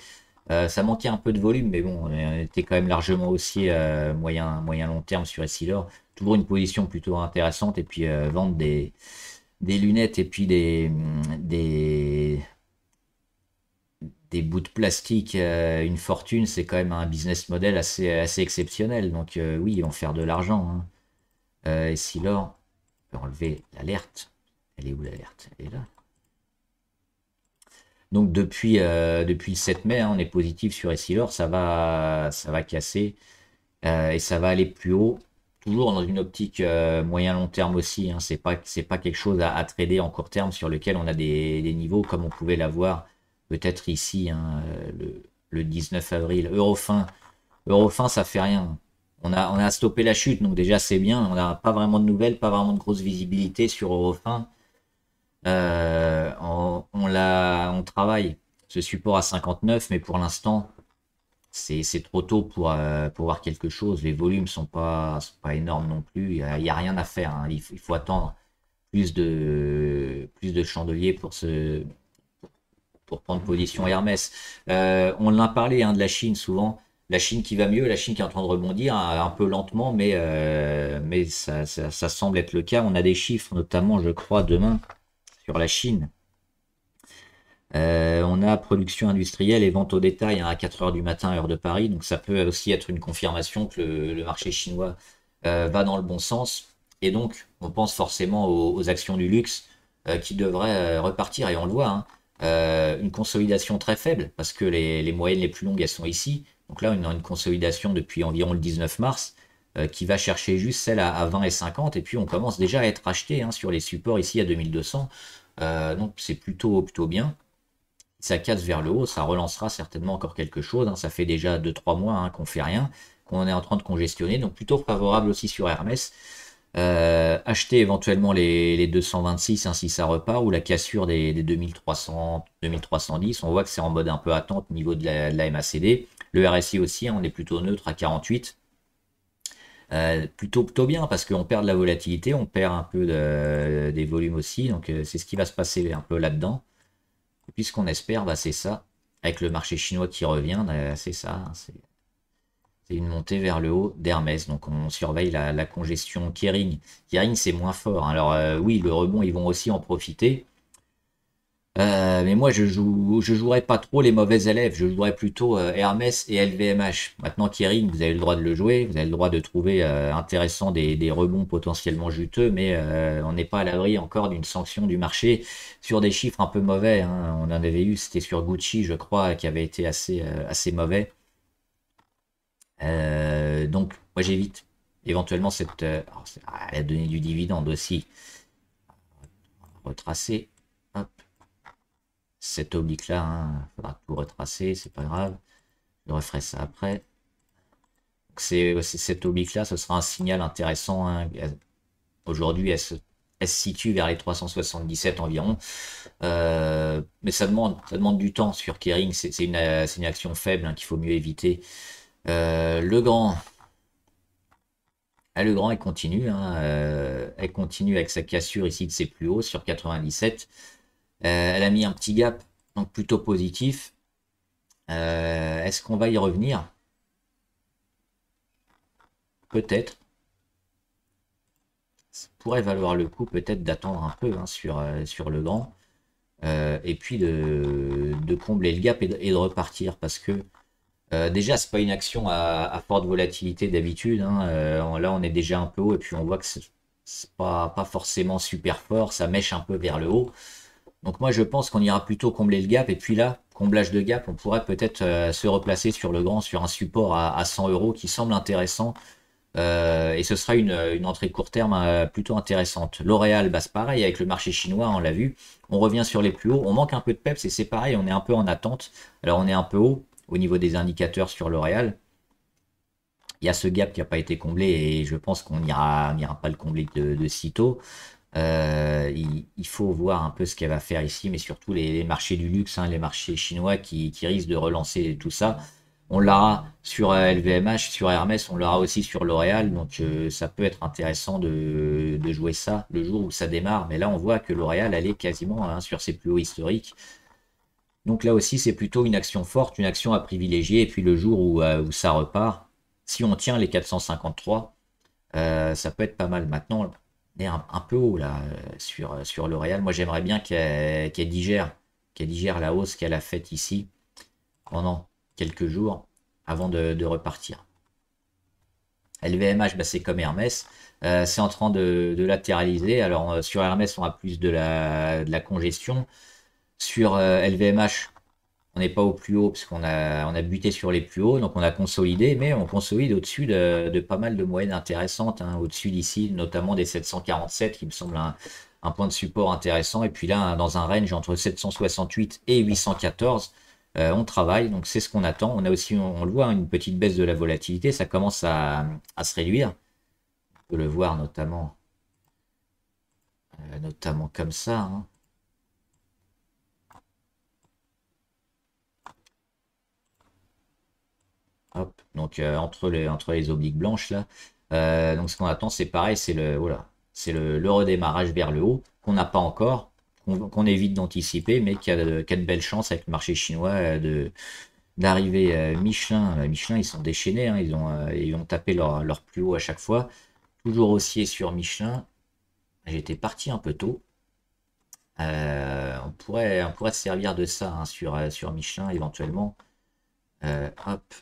ça manquait un peu de volume, mais bon, on était quand même largement aussi moyen, moyen long terme sur Essilor. Toujours une position plutôt intéressante et puis vendre des, des lunettes et puis des, des, bouts de plastique, euh, une fortune, c'est quand même un business model assez, assez exceptionnel. Donc euh, oui, ils vont faire de l'argent. Hein. Euh, et si l'or peut enlever l'alerte, elle est où l'alerte Elle est là. Donc depuis, depuis le 7 mai, hein, on est positif sur Essilor, ça va, ça va casser et ça va aller plus haut dans une optique euh, moyen-long terme aussi. Hein. C'est pas c'est pas quelque chose à, trader en court terme sur lequel on a des, niveaux comme on pouvait l'avoir peut-être ici hein, le, 19 avril. Eurofin, Eurofin, ça fait rien. On a, on a stoppé la chute, donc déjà c'est bien. On n'a pas vraiment de nouvelles, pas vraiment de grosse visibilité sur Eurofin. Euh, on, on, on travaille ce support à 59, mais pour l'instant, c'est trop tôt pour, euh, pour, voir quelque chose. Les volumes sont pas, sont pas énormes non plus. Il n'y a, rien à faire. Hein. Il, faut attendre plus de, plus de chandeliers pour se pour prendre position Hermès. Euh, on l'a parlé hein, de la Chine souvent. La Chine qui va mieux, la Chine qui est en train de rebondir hein, un peu lentement, mais, euh, mais ça, semble être le cas. On a des chiffres, notamment, je crois, demain sur la Chine. Euh, on a production industrielle et vente au détail hein, à 4 h du matin, heure de Paris. Donc ça peut aussi être une confirmation que le, marché chinois euh, va dans le bon sens. Et donc, on pense forcément aux, actions du luxe euh, qui devraient repartir. Et on le voit, hein, une consolidation très faible parce que les, moyennes les plus longues, elles sont ici. Donc là, on a une consolidation depuis environ le 19 mars qui va chercher juste celle à, 20 et 50. Et puis, on commence déjà à être acheté hein, sur les supports ici à 2200. donc c'est plutôt, plutôt bien ça casse vers le haut, ça relancera certainement encore quelque chose. Hein. Ça fait déjà 2-3 mois qu'on hein, qu'on fait rien, qu'on est en train de congestionner. Donc plutôt favorable aussi sur Hermès. Euh, acheter éventuellement les, 226 ainsi hein, si ça repart ou la cassure des, 2300, 2310. On voit que c'est en mode un peu attente au niveau de la, MACD. Le RSI aussi, on est plutôt neutre à 48. Euh, plutôt, plutôt bien parce qu'on perd de la volatilité, on perd un peu des volumes aussi, donc euh, c'est ce qui va se passer un peu là-dedans. Et puis ce qu'on espère, bah, c'est ça. Avec le marché chinois qui revient, bah, c'est ça. Hein, c'est une montée vers le haut d'Hermès. Donc on surveille la, congestion Kering. Kering, c'est moins fort. Hein. Alors euh, oui, le rebond, ils vont aussi en profiter. Euh, mais moi, je joue, je jouerai pas trop les mauvais élèves. Je jouerai plutôt euh, Hermes et LVMH. Maintenant, Thierry, vous avez le droit de le jouer. Vous avez le droit de trouver euh, intéressant des, rebonds potentiellement juteux, mais on n'est pas à l'abri encore d'une sanction du marché sur des chiffres un peu mauvais. Hein. On en avait eu, c'était sur Gucci, je crois, qui avait été assez, assez mauvais. donc, moi, j'évite éventuellement cette. elle a donné du dividende aussi. Retracer. Hop cet oblique là, hein, il faudra tout retracer, c'est pas grave, je referai ça après. Euh, c'est cet oblique là, ce sera un signal intéressant. Hein, aujourd'hui, elle se, situe vers les 377 environ, euh, mais ça demande, ça demande du temps sur Kering, c'est une, action faible hein, qu'il faut mieux éviter. Euh, le grand, ah, le grand, elle continue, elle continue avec sa cassure ici de ses plus hauts sur 97. Euh, elle a mis un petit gap, donc plutôt positif. Euh, est-ce qu'on va y revenir Peut-être. Ça pourrait valoir le coup peut-être d'attendre un peu hein, sur, euh, sur le grand. et puis de, combler le gap et de, repartir parce que déjà, déjà n'est pas une action à, forte volatilité d'habitude hein. là on est déjà un peu haut et puis on voit que c'est pas, pas forcément super fort ça mèche un peu vers le haut donc moi, je pense qu'on ira plutôt combler le gap. Et puis là, comblage de gap, on pourrait peut-être euh, se replacer sur le grand, sur un support à, 100 euros qui semble intéressant. Euh, et ce sera une, entrée court terme euh, plutôt intéressante. L'Oréal, bah, c'est pareil, avec le marché chinois, on l'a vu. On revient sur les plus hauts. On manque un peu de peps et c'est pareil, on est un peu en attente. Alors on est un peu haut au niveau des indicateurs sur L'Oréal. Il y a ce gap qui n'a pas été comblé et je pense qu'on n'ira pas le combler de, de sitôt. Euh, il, faut voir un peu ce qu'elle va faire ici, mais surtout les, marchés du luxe, hein, les marchés chinois qui, risquent de relancer tout ça. On l'aura sur LVMH, euh, sur Hermès, on l'aura aussi sur L'Oréal, donc euh, ça peut être intéressant de, jouer ça le jour où ça démarre. Mais là, on voit que L'Oréal, allait est quasiment hein, sur ses plus hauts historiques. Donc là aussi, c'est plutôt une action forte, une action à privilégier. Et puis le jour où ça repart, si on tient les 453, ça peut être pas mal maintenant un, peu haut là sur, sur le Moi j'aimerais bien qu'elle digère, qu'elle digère la hausse qu'elle a faite ici pendant quelques jours avant de, repartir. LVMH, bah, c'est comme Hermès. Euh, c'est en train de, latéraliser. Alors euh, sur Hermès, on a plus de la, de la congestion. Sur LVMH, euh, n'est pas au plus haut parce qu'on a, on a buté sur les plus hauts, donc on a consolidé, mais on consolide au-dessus de, pas mal de moyennes intéressantes, hein, au-dessus d'ici, notamment des 747 qui me semble un, point de support intéressant. Et puis là, dans un range entre 768 et 814, euh, on travaille, donc c'est ce qu'on attend. On a aussi, on, le voit, hein, une petite baisse de la volatilité, ça commence à, se réduire. On peut le voir notamment, euh, notamment comme ça. Hein. Donc euh, entre, les, entre les obliques blanches là. Euh, donc ce qu'on attend, c'est pareil, c'est le, voilà, c'est le, redémarrage vers le haut qu'on n'a pas encore, qu'on, évite d'anticiper, mais qui a, a, de belles chances avec le marché chinois euh, de, d'arriver Michelin. Michelin, ils sont déchaînés, hein, ils, ont, ils ont tapé leur, plus haut à chaque fois. Toujours haussier sur Michelin. J'étais parti un peu tôt. on, pourrait, on pourrait se servir de ça hein, sur, sur Michelin éventuellement. hop,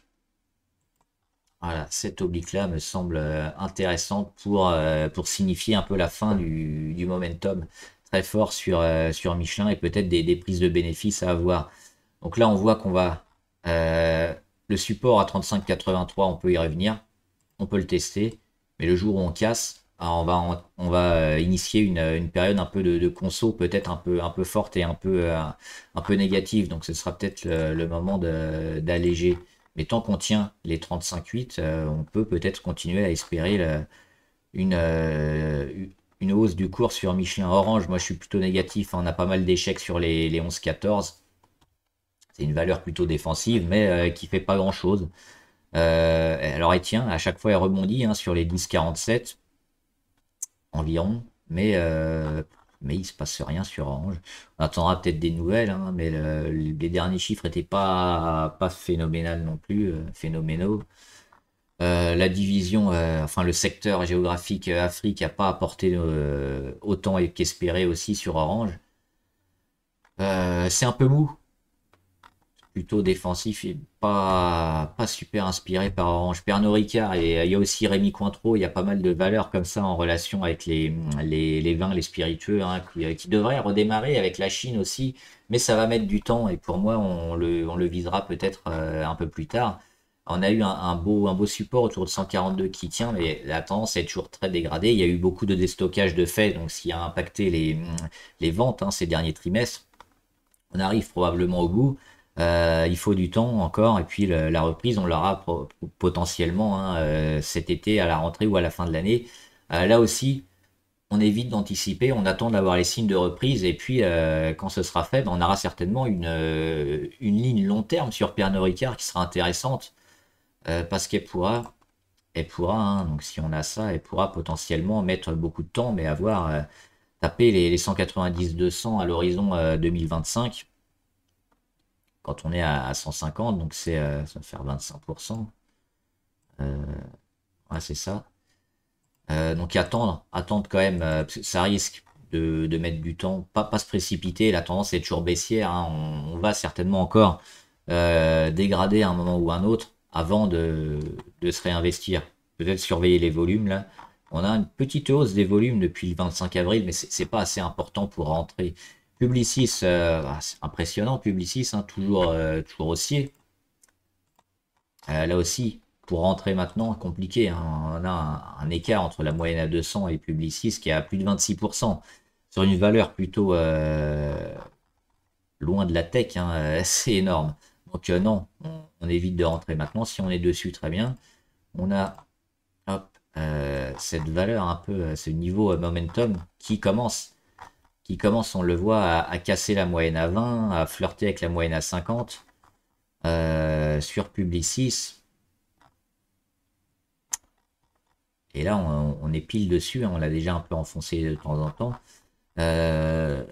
voilà, cette oblique-là me semble euh, intéressante pour, euh, pour signifier un peu la fin du, du momentum très fort sur, euh, sur Michelin et peut-être des, prises de bénéfices à avoir. Donc là, on voit qu'on va... le support à 35,83, on peut y revenir, on peut le tester, mais le jour où on casse, ah, on va, on va initier une, période un peu de, de conso, peut-être un peu, un peu forte et un peu, un, peu négative. Donc ce sera peut-être le, moment d'alléger. Mais tant qu'on tient les 35,8, euh, on peut peut-être continuer à espérer une, euh, une hausse du cours sur Michelin Orange. Moi, je suis plutôt négatif. Hein. On a pas mal d'échecs sur les, les 11-14. C'est une valeur plutôt défensive, mais euh, qui fait pas grand-chose. alors, elle tient. À chaque fois, elle rebondit hein, sur les 12,47 environ. Mais mais il se passe rien sur Orange. On attendra peut-être des nouvelles, hein, mais les derniers chiffres n'étaient pas, pas phénoménal non plus, euh, phénoménaux. Euh, la division, euh, enfin le secteur géographique Afrique n'a pas apporté autant qu'espéré aussi sur Orange. c'est un peu mou, plutôt défensif et pas, pas super inspiré par Orange. Pernod Ricard et euh, il y a aussi Rémi Cointreau, il y a pas mal de valeurs comme ça en relation avec les, les, les vins, les spiritueux, hein, euh, qui, devraient redémarrer avec la Chine aussi, mais ça va mettre du temps et pour moi on le, on visera peut-être euh, un peu plus tard. On a eu un, beau, un beau support autour de 142 qui tient, mais la tendance est toujours très dégradée. Il y a eu beaucoup de déstockage de fait, donc ce qui a impacté les, les ventes hein, ces derniers trimestres. On arrive probablement au bout. Euh, il faut du temps encore. Et puis la reprise, on l'aura potentiellement hein, euh, cet été, à la rentrée ou à la fin de l'année. Euh, là aussi, on évite d'anticiper, on attend d'avoir les signes de reprise. Et puis quand ce sera fait, on aura certainement une, une ligne long terme sur Pernod Ricard qui sera intéressante parce qu'elle pourra. Elle pourra, hein, donc si on a ça, elle pourra potentiellement mettre beaucoup de temps, mais avoir tapé les 190-200 à l'horizon 2025 quand on est à, 150, donc c'est euh, ça faire 25%. Euh, c'est ça. Euh, donc attendre, attendre quand même, ça risque de, mettre du temps, pas, pas se précipiter, la tendance est toujours baissière, hein. on, va certainement encore dégrader à un moment ou un autre avant de, de se réinvestir. Peut-être surveiller les volumes là. On a une petite hausse des volumes depuis le 25 avril, mais c'est pas assez important pour rentrer. Publicis, euh, bah, impressionnant, Publicis, hein, toujours, mm. euh, toujours haussier. Euh, là aussi, pour rentrer maintenant, compliqué. Hein. on a un, écart entre la moyenne à 200 et Publicis qui est à plus de 26%, sur une valeur plutôt loin de la tech, c'est hein, <laughs> énorme. Donc non, on, évite de rentrer maintenant. Si on est dessus, très bien. On a cette valeur un peu, ce niveau momentum qui commence qui commence, on le voit, à, casser la moyenne à 20, à flirter avec la moyenne à 50 euh, sur Publicis. Et là, on, est pile dessus, hein, on l'a déjà un peu enfoncé de temps en temps. Euh,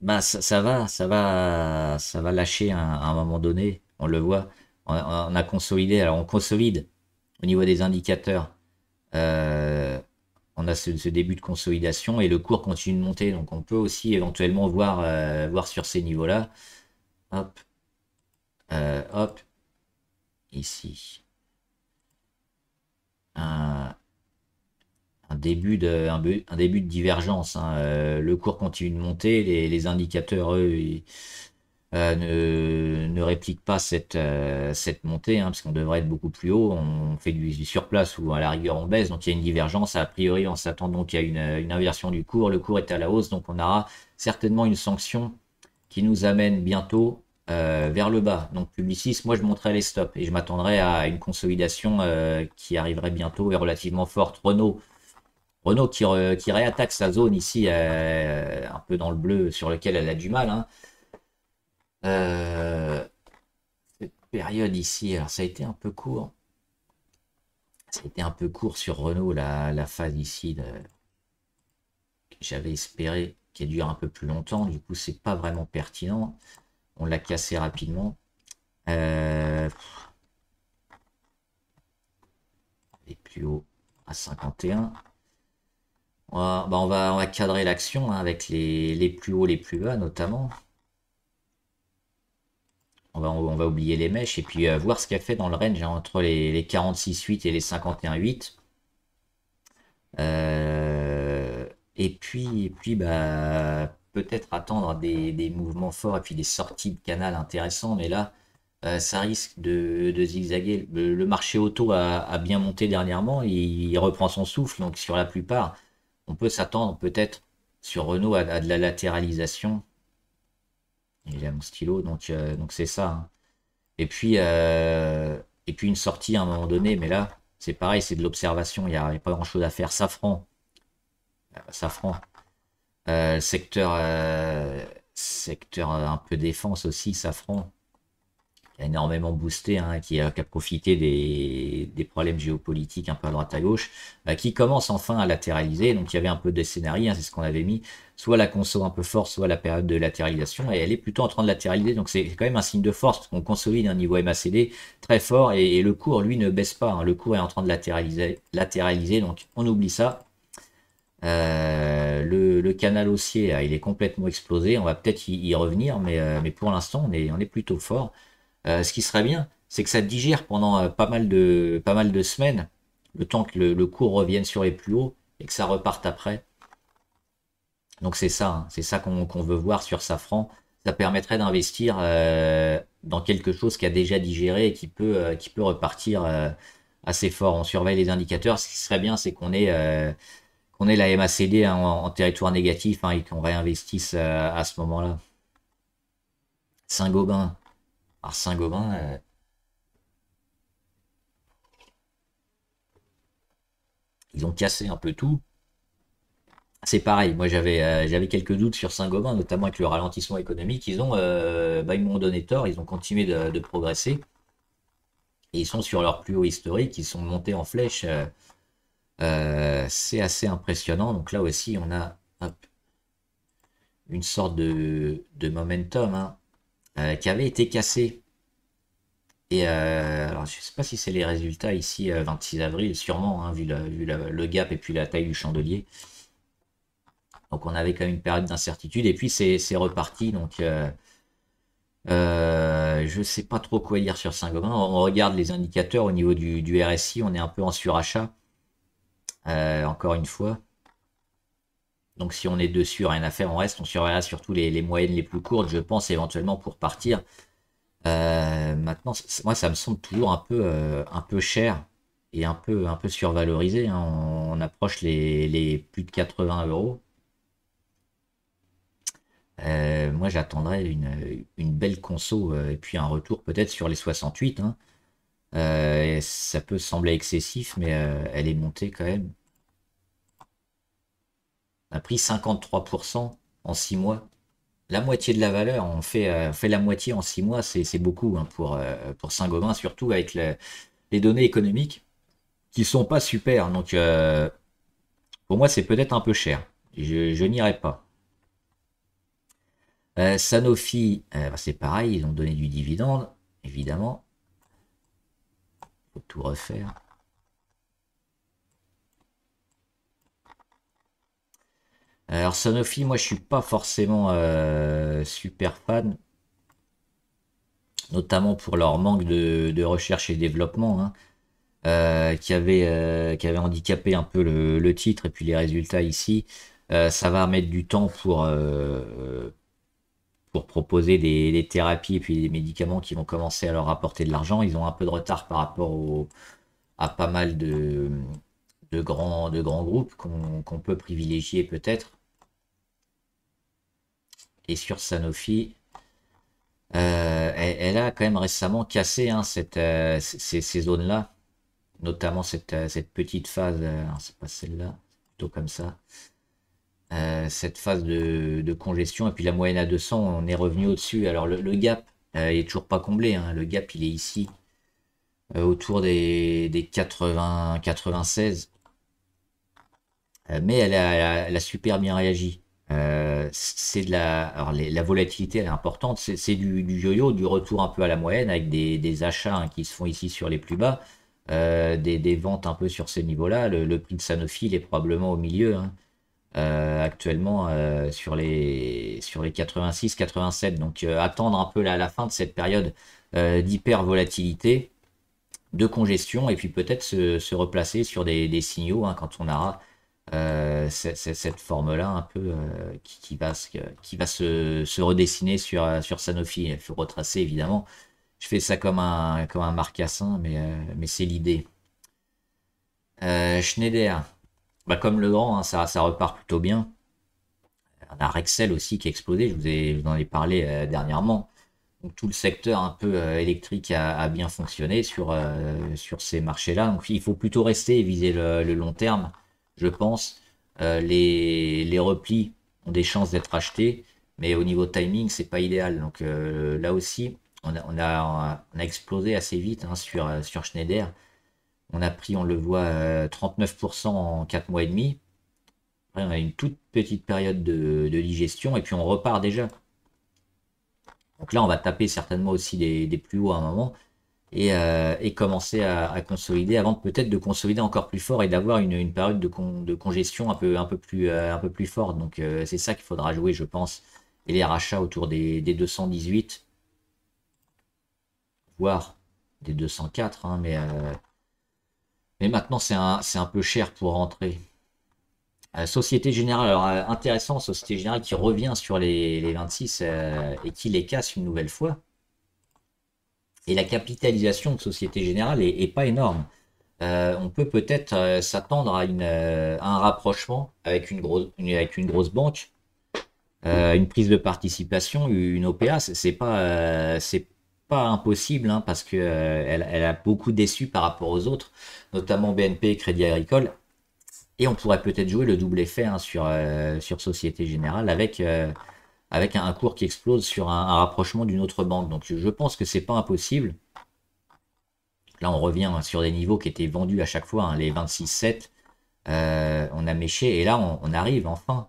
ben, ça, va, ça va, ça va lâcher à, un moment donné. On le voit. On, a consolidé. Alors, on consolide au niveau des indicateurs. Euh, on a ce, début de consolidation et le cours continue de monter. Donc on peut aussi éventuellement voir, euh, voir sur ces niveaux-là. Hop. Euh, hop. Ici. Un, un, début, de, un début de divergence. Hein. Euh, le cours continue de monter. Les, les indicateurs, eux, euh, ne, ne, réplique pas cette, euh, montée, hein, parce qu'on devrait être beaucoup plus haut. On fait du, sur place, ou à la rigueur on baisse, donc il y a une divergence. A priori, on s'attend donc à une, une, inversion du cours. Le cours est à la hausse, donc on aura certainement une sanction qui nous amène bientôt euh, vers le bas. Donc Publicis, moi je montrerai les stops et je m'attendrai à une consolidation qui arriverait bientôt et relativement forte. Renault. Renault qui, réattaque sa zone ici, un peu dans le bleu, sur lequel elle a du mal. Hein. Euh, cette période ici, alors ça a été un peu court. Ça a été un peu court sur Renault, la, phase ici de, que j'avais espéré qui dure un peu plus longtemps. Du coup, c'est pas vraiment pertinent. On l'a cassé rapidement. Euh, les plus hauts à 51. Bah, on va, on va, cadrer l'action hein, avec les, les plus hauts, les plus bas notamment on va, on va oublier les mèches et puis euh, voir ce qu'elle fait dans le range hein, entre les, 46-8 et les 51-8. Euh, et puis, et puis bah, peut-être attendre des, mouvements forts et puis des sorties de canal intéressants, mais là, euh, ça risque de, zigzaguer. Le, marché auto a, bien monté dernièrement, il, reprend son souffle, donc sur la plupart, on peut s'attendre peut-être sur Renault à de la latéralisation il a mon stylo, donc euh, donc c'est ça. Hein. Et puis euh, et puis une sortie à un moment donné, mais là c'est pareil, c'est de l'observation. Il n'y a, pas grand chose à faire. Safran, euh, Safran, secteur secteur un peu défense aussi, Safran énormément boosté, hein, euh, qui, a, profité des, problèmes géopolitiques un peu à droite à gauche, bah, qui commence enfin à latéraliser. Donc il y avait un peu des scénarios, hein, c'est ce qu'on avait mis, soit la console un peu forte, soit la période de latéralisation, et elle est plutôt en train de latéraliser. Donc c'est quand même un signe de force, parce qu'on consolide un niveau MACD très fort, et, le cours, lui, ne baisse pas. Hein. Le cours est en train de latéraliser, donc on oublie ça. Euh, le, canal haussier, il est complètement explosé. On va peut-être y, revenir, mais, euh, mais pour l'instant, on est, on est plutôt fort. Euh, ce qui serait bien, c'est que ça digère pendant euh, pas mal de, pas mal de semaines, le temps que le, cours revienne sur les plus hauts et que ça reparte après. Donc c'est ça, hein, c'est ça qu'on veut voir sur Safran. Ça permettrait d'investir euh, dans quelque chose qui a déjà digéré et qui peut, qui peut repartir assez fort. On surveille les indicateurs. Ce qui serait bien, c'est qu'on ait, qu'on la MACD hein, en, territoire négatif hein, et qu'on réinvestisse à ce moment-là. Saint-Gobain, alors Saint-Gobain... Euh, ils ont cassé un peu tout. C'est pareil, moi euh, j'avais quelques doutes sur Saint-Gobain, notamment avec le ralentissement économique. Ils ont, euh, bah, ils m'ont donné tort, ils ont continué de, progresser. Et ils sont sur leur plus haut historique, ils sont montés en flèche. c'est assez impressionnant. Donc là aussi, on a une sorte de, momentum. Hein. Euh, qui avait été cassé. Et euh, alors, je ne sais pas si c'est les résultats ici, 26 euh, avril, sûrement, hein, vu, le gap et puis la taille du chandelier. Donc on avait quand même une période d'incertitude et puis c'est reparti. Donc je ne sais pas trop quoi dire sur Saint-Gobain. On, regarde les indicateurs au niveau du, RSI, on est un peu en surachat. encore une fois. Donc si on est dessus, rien à faire, on reste. On surveillera surtout les, moyennes les plus courtes, je pense, éventuellement pour partir. Euh, maintenant, moi, ça me semble toujours un peu, euh, un peu cher et un peu, un peu survalorisé. Hein. On, approche les, plus de 80 euros. Euh, moi, j'attendrais une, belle conso et puis un retour peut-être sur les 68. Hein. ça peut sembler excessif, mais elle est montée quand même a pris 53% en 6 mois. La moitié de la valeur, on fait, euh, fait la moitié en 6 mois, c'est beaucoup hein, pour, euh, pour Saint-Gobain, surtout avec les données économiques qui sont pas super. Donc euh, pour moi, c'est peut-être un peu cher. Je, n'irai pas. Sanofi, bah, c'est pareil, ils ont donné du dividende, évidemment. Il Faut tout refaire. Alors Sanofi, moi je suis pas forcément euh, super fan, notamment pour leur manque de, recherche et développement, hein. euh, qui, avait, euh, qui avait handicapé un peu le, titre et puis les résultats ici. ça va mettre du temps pour, pour proposer des, thérapies et puis des médicaments qui vont commencer à leur apporter de l'argent. Ils ont un peu de retard par rapport au, à pas mal de, de grands, de grands groupes qu'on peut privilégier peut-être et sur Sanofi. Euh, elle, a quand même récemment cassé hein, cette, euh, ces, zones-là, notamment cette, euh, petite phase, c'est pas celle-là, plutôt comme ça, cette phase de, congestion, et puis la moyenne à 200, on est revenu au-dessus. Alors le, gap est toujours pas comblé, hein. le gap il est ici, autour des, 80, 96, mais elle a super bien réagi. Euh, c'est de la, la volatilité est importante, c'est du, yo-yo, du retour un peu à la moyenne avec des, achats hein, qui se font ici sur les plus bas, euh, des, ventes un peu sur ces niveaux-là. Le, prix de Sanofi est probablement au milieu hein. euh, actuellement sur les sur les 86, 87. Donc attendre un peu la, fin de cette période d'hyper volatilité, de congestion et puis peut-être se, replacer sur des, signaux hein, quand on aura euh, cette, forme-là un peu euh, qui, va, se, redessiner sur, Sanofi. Il faut retracer évidemment. Je fais ça comme un, comme un marcassin, euh, mais, c'est l'idée. Schneider, bah, comme le grand, hein, ça, ça, repart plutôt bien. On a Rexel aussi qui a explosé, je vous, ai, en ai parlé dernièrement. tout le secteur un peu électrique a, bien fonctionné sur, ces marchés-là. Donc il faut plutôt rester et viser le long terme je pense. Euh, les, replis ont des chances d'être achetés, mais au niveau timing, c'est pas idéal. Donc euh, là aussi, on a, a, explosé assez vite hein, sur, euh, sur Schneider. On a pris, on le voit, 39% en quatre mois et demi. Après, on a une toute petite période de, digestion et puis on repart déjà. Donc là, on va taper certainement aussi des, des plus hauts à un moment. Euh, et, commencer à, consolider avant peut-être de consolider encore plus fort et d'avoir une, période de, congestion un peu, un peu, plus, euh, un peu plus forte. Donc euh, c'est ça qu'il faudra jouer, je pense. Et les rachats autour des, 218, voire des 204, hein, mais, mais maintenant c'est un, un peu cher pour rentrer. Société Générale, alors intéressant, Société Générale qui revient sur les, 26 et qui les casse une nouvelle fois. Et la capitalisation de Société Générale est, pas énorme. Euh, on peut peut-être euh, s'attendre euh, à, un rapprochement avec une grosse, avec une grosse banque, une prise de participation, une OPA. C'est pas, pas impossible hein, parce qu'elle a beaucoup déçu par rapport aux autres, notamment BNP, Crédit Agricole. Et on pourrait peut-être jouer le double effet hein, sur, sur Société Générale avec avec un, cours qui explose sur un, rapprochement d'une autre banque. Donc je pense que c'est pas impossible. Là, on revient sur des niveaux qui étaient vendus à chaque fois, hein, les 26,7. Euh, on a méché et là, on, arrive enfin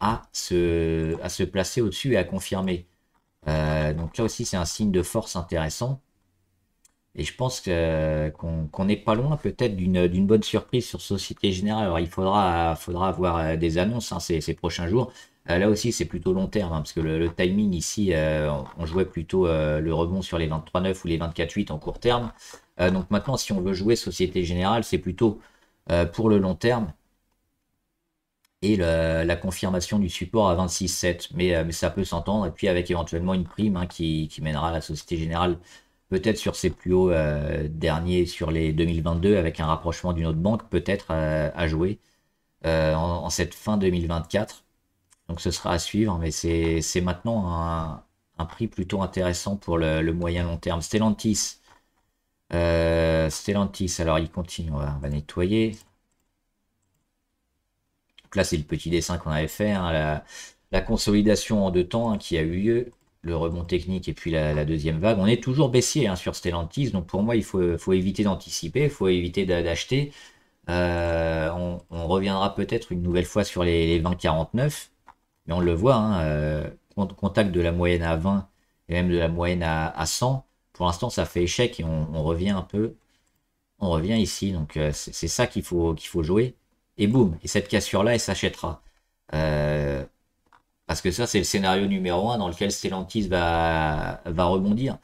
à se, placer au-dessus et à confirmer. Euh, donc là aussi, c'est un signe de force intéressant. Et je pense que, qu'on n'est pas loin peut-être d'une bonne surprise sur Société Générale. Alors il faudra, avoir euh, des annonces hein, ces, prochains jours. Euh, là aussi c'est plutôt long terme hein, parce que le, timing ici, euh, on jouait plutôt le rebond sur les 23,9 ou les 24,8 en court terme. donc maintenant si on veut jouer Société Générale, c'est plutôt pour le long terme et la confirmation du support à 26,7. Mais, mais ça peut s'entendre et puis avec éventuellement une prime hein, qui, qui mènera la Société Générale peut-être sur ses plus hauts euh, derniers sur les 2022 avec un rapprochement d'une autre banque peut-être euh, à jouer euh, en, cette fin 2024. Donc ce sera à suivre, mais c'est maintenant un, prix plutôt intéressant pour le, moyen long terme. Stellantis. Stellantis, alors il continue, on va, nettoyer. là c'est le petit dessin qu'on avait fait, hein, la, consolidation en deux temps hein, qui a eu lieu le rebond technique et puis la, deuxième vague. On est toujours baissier hein, sur Stellantis, donc pour moi, il faut, faut éviter d'anticiper, il faut éviter d'acheter. Euh, on, reviendra peut-être une nouvelle fois sur les, 20.49 mais on le voit, hein, euh, contact de la moyenne à 20 et même de la moyenne à, 100. Pour l'instant, ça fait échec et on, revient un peu. On revient ici, donc euh, c'est ça qu'il faut, qu'il faut jouer. Et boum, et cette cassure-là, elle s'achètera. Parce que ça, c'est le scénario numéro 1 dans lequel Stellantis va, va rebondir.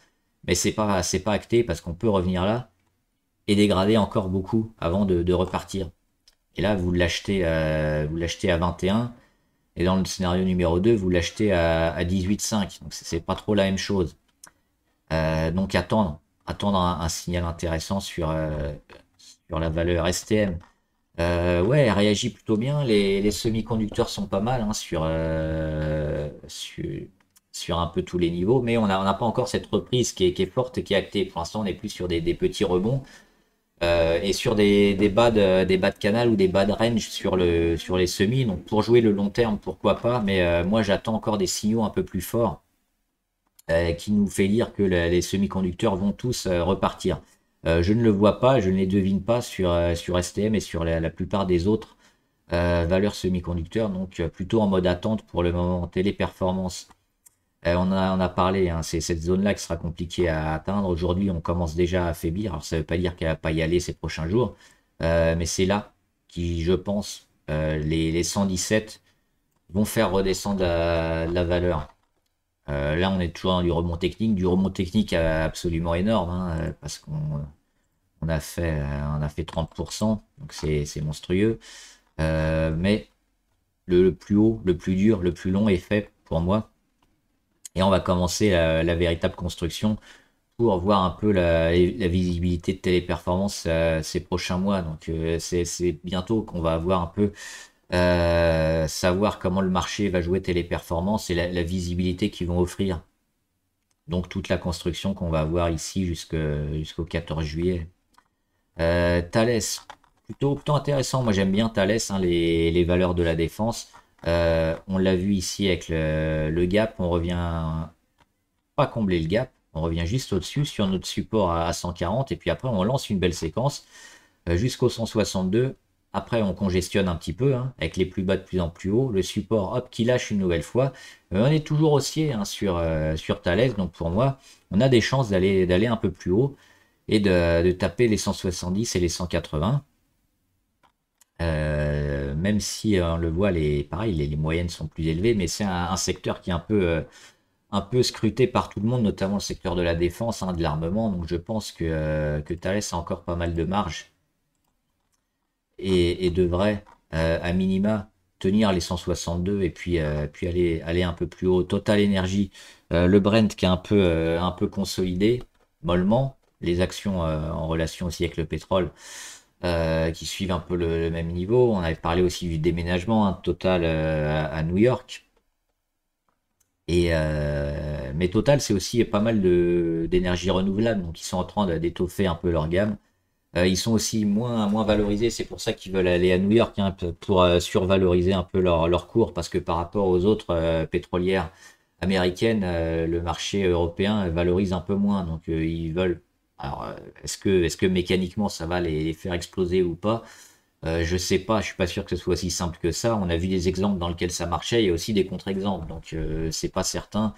Mais c'est pas, pas acté parce qu'on peut revenir là et dégrader encore beaucoup avant de, repartir. Et là, vous l'achetez euh, à, à 21. Et dans le scénario numéro 2, vous l'achetez à, 18,5. Donc c'est pas trop la même chose. Euh, donc attendre, attendre un, signal intéressant sur, euh, sur la valeur STM. Euh, ouais, elle réagit plutôt bien. Les, semi-conducteurs sont pas mal hein, euh, sur, sur, un peu tous les niveaux, mais on n'a pas encore cette reprise qui est, forte qui est actée. Pour l'instant, on est plus sur des, petits rebonds euh, et sur des, bas de, des bas de canal ou des bas de range sur, le, sur les semis. Donc pour jouer le long terme, pourquoi pas, mais euh, moi j'attends encore des signaux un peu plus forts qui nous fait dire que les semi-conducteurs vont tous repartir. Euh, je ne le vois pas, je ne les devine pas sur, euh, sur STM et sur la, plupart des autres euh, valeurs semi-conducteurs, donc plutôt en mode attente pour le moment. Téléperformance, on, a, on a parlé, hein, c'est cette zone-là qui sera compliquée à atteindre. Aujourd'hui, on commence déjà à faiblir, alors ça ne veut pas dire qu'elle va pas y aller ces prochains jours, mais c'est là qui, je pense, les, les 117 vont faire redescendre la valeur. Euh, là, on est toujours dans du rebond technique, du rebond technique euh, absolument énorme, hein, euh, parce qu'on a, fait, on a fait 30%, donc c'est monstrueux. mais le, plus haut, le plus dur, le plus long est fait pour moi. Et on va commencer la, véritable construction pour voir un peu la, visibilité de téléperformance ces prochains mois. Donc c'est bientôt qu'on va avoir un peu euh, savoir comment le marché va jouer performances et la, visibilité qu'ils vont offrir. Donc toute la construction qu'on va avoir ici jusqu'au 14 juillet. Euh, Thales, plutôt, intéressant. Moi j'aime bien Thales, hein, les, valeurs de la défense. Euh, on l'a vu ici avec le, gap, on revient pas combler le gap, on revient juste au-dessus sur notre support à, 140 et puis après on lance une belle séquence jusqu'au 162 après, on congestionne un petit peu, hein, avec les plus bas de plus en plus haut. Le support, hop, qui lâche une nouvelle fois. Euh, on est toujours haussier hein, euh, sur, Thales, donc pour moi, on a des chances d'aller un peu plus haut et de, taper les 170 et les 180. Euh, même si on le voit, les, pareil, les, moyennes sont plus élevées, mais c'est un, secteur qui est un peu, un peu scruté par tout le monde, notamment le secteur de la défense, hein, de l'armement. Donc je pense que, que Thales a encore pas mal de marge et, devrait, euh, à minima, tenir les 162 et puis, euh, puis aller, aller un peu plus haut. Total Energy, euh, le Brent qui est un peu, un peu consolidé, mollement, les actions en relation aussi avec le pétrole. qui suivent un peu le, même niveau. On avait parlé aussi du déménagement hein, Total à New York. mais Total, c'est aussi pas mal d'énergie renouvelable, donc ils sont en train d'étoffer un peu leur gamme. Euh, ils sont aussi moins, valorisés, c'est pour ça qu'ils veulent aller à New York hein, pour euh, survaloriser un peu leur, cours, parce que par rapport aux autres euh, pétrolières américaines, le marché européen valorise un peu moins. Donc ils veulent. Alors, est-ce que, mécaniquement ça va les faire exploser ou pas Je sais pas, je suis pas sûr que ce soit aussi simple que ça. On a vu des exemples dans lesquels ça marchait, il y a aussi des contre-exemples, donc c'est pas certain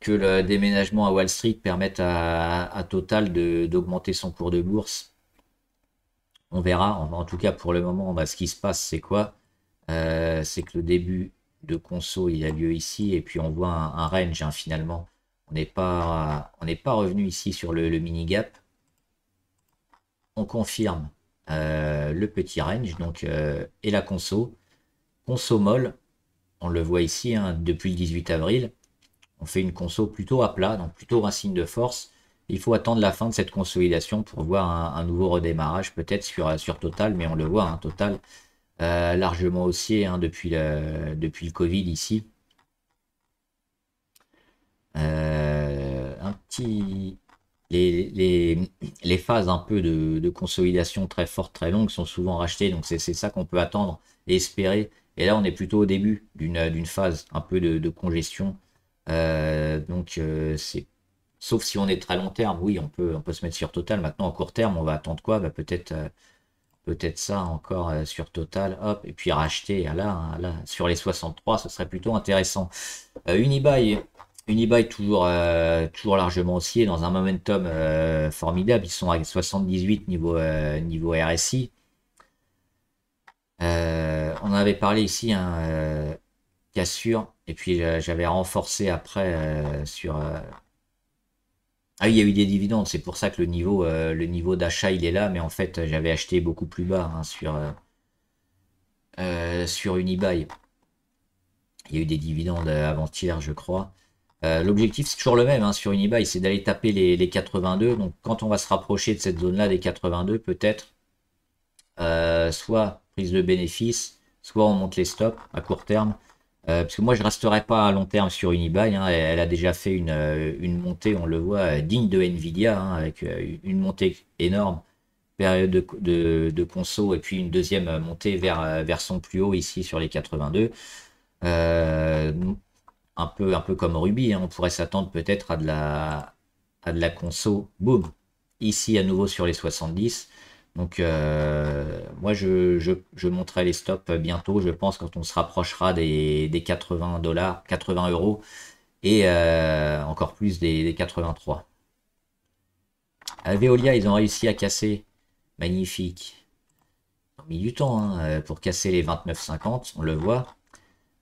que le déménagement à Wall Street permette à Total d'augmenter son cours de bourse on verra. En, tout cas, pour le moment, bah, ce qui se passe, c'est quoi euh, C'est que le début de conso, il a lieu ici, et puis on voit un, range hein, finalement. On n'est pas, on pas revenu ici sur le, mini gap. On confirme euh, le petit range donc euh, et la conso. Conso molle, on le voit ici hein, depuis le 18 avril. On fait une conso plutôt à plat, donc plutôt un signe de force. Il faut attendre la fin de cette consolidation pour voir un, nouveau redémarrage peut-être sur, sur Total, mais on le voit, un hein, Total euh, largement haussier hein, depuis, le, depuis le Covid ici. Euh, un petit... Les, les, phases un peu de, consolidation très forte très longue sont souvent rachetées, donc c'est ça qu'on peut attendre et espérer. Et là, on est plutôt au début d'une phase un peu de, congestion. Euh, donc, c'est Sauf si on est très long terme, oui, on peut, on peut se mettre sur Total. Maintenant, en court terme, on va attendre quoi bah, Peut-être euh, peut ça encore euh, sur Total, hop, et puis racheter ah là, ah là, sur les 63, ce serait plutôt intéressant. Euh, Unibail, toujours, euh, toujours largement haussier, dans un momentum formidable, ils sont à 78 niveau, niveau RSI. on avait parlé ici, hein, cassure, et puis j'avais renforcé après sur ah il y a eu des dividendes, c'est pour ça que le niveau, euh, niveau d'achat il est là, mais en fait j'avais acheté beaucoup plus bas hein, sur, euh, euh Il y a eu des dividendes euh, avant-hier, je crois. L'objectif c'est toujours le même hein, sur Unibail, c'est d'aller taper les, les, 82. Donc quand on va se rapprocher de cette zone-là des 82, peut-être soit prise de bénéfice, soit on monte les stops à court terme. Euh, parce que moi, je ne resterai pas à long terme sur Unibail. Hein. Elle, a déjà fait une, euh, montée, on le voit, euh, digne de Nvidia, hein, avec une montée énorme, période de, conso, et puis une deuxième montée vers, vers son plus haut ici sur les 82. un, peu, un peu comme Ruby, hein. on pourrait s'attendre peut-être à de à de la conso, boum, ici à nouveau sur les 70, donc euh, moi je, montrerai les stops bientôt, je pense, quand on se rapprochera des, 80 dollars, 80 euros et euh, encore plus des, 83. Veolia, ils ont réussi à casser. Magnifique. Ils ont du temps hein, euh, pour casser les 29,50, on le voit,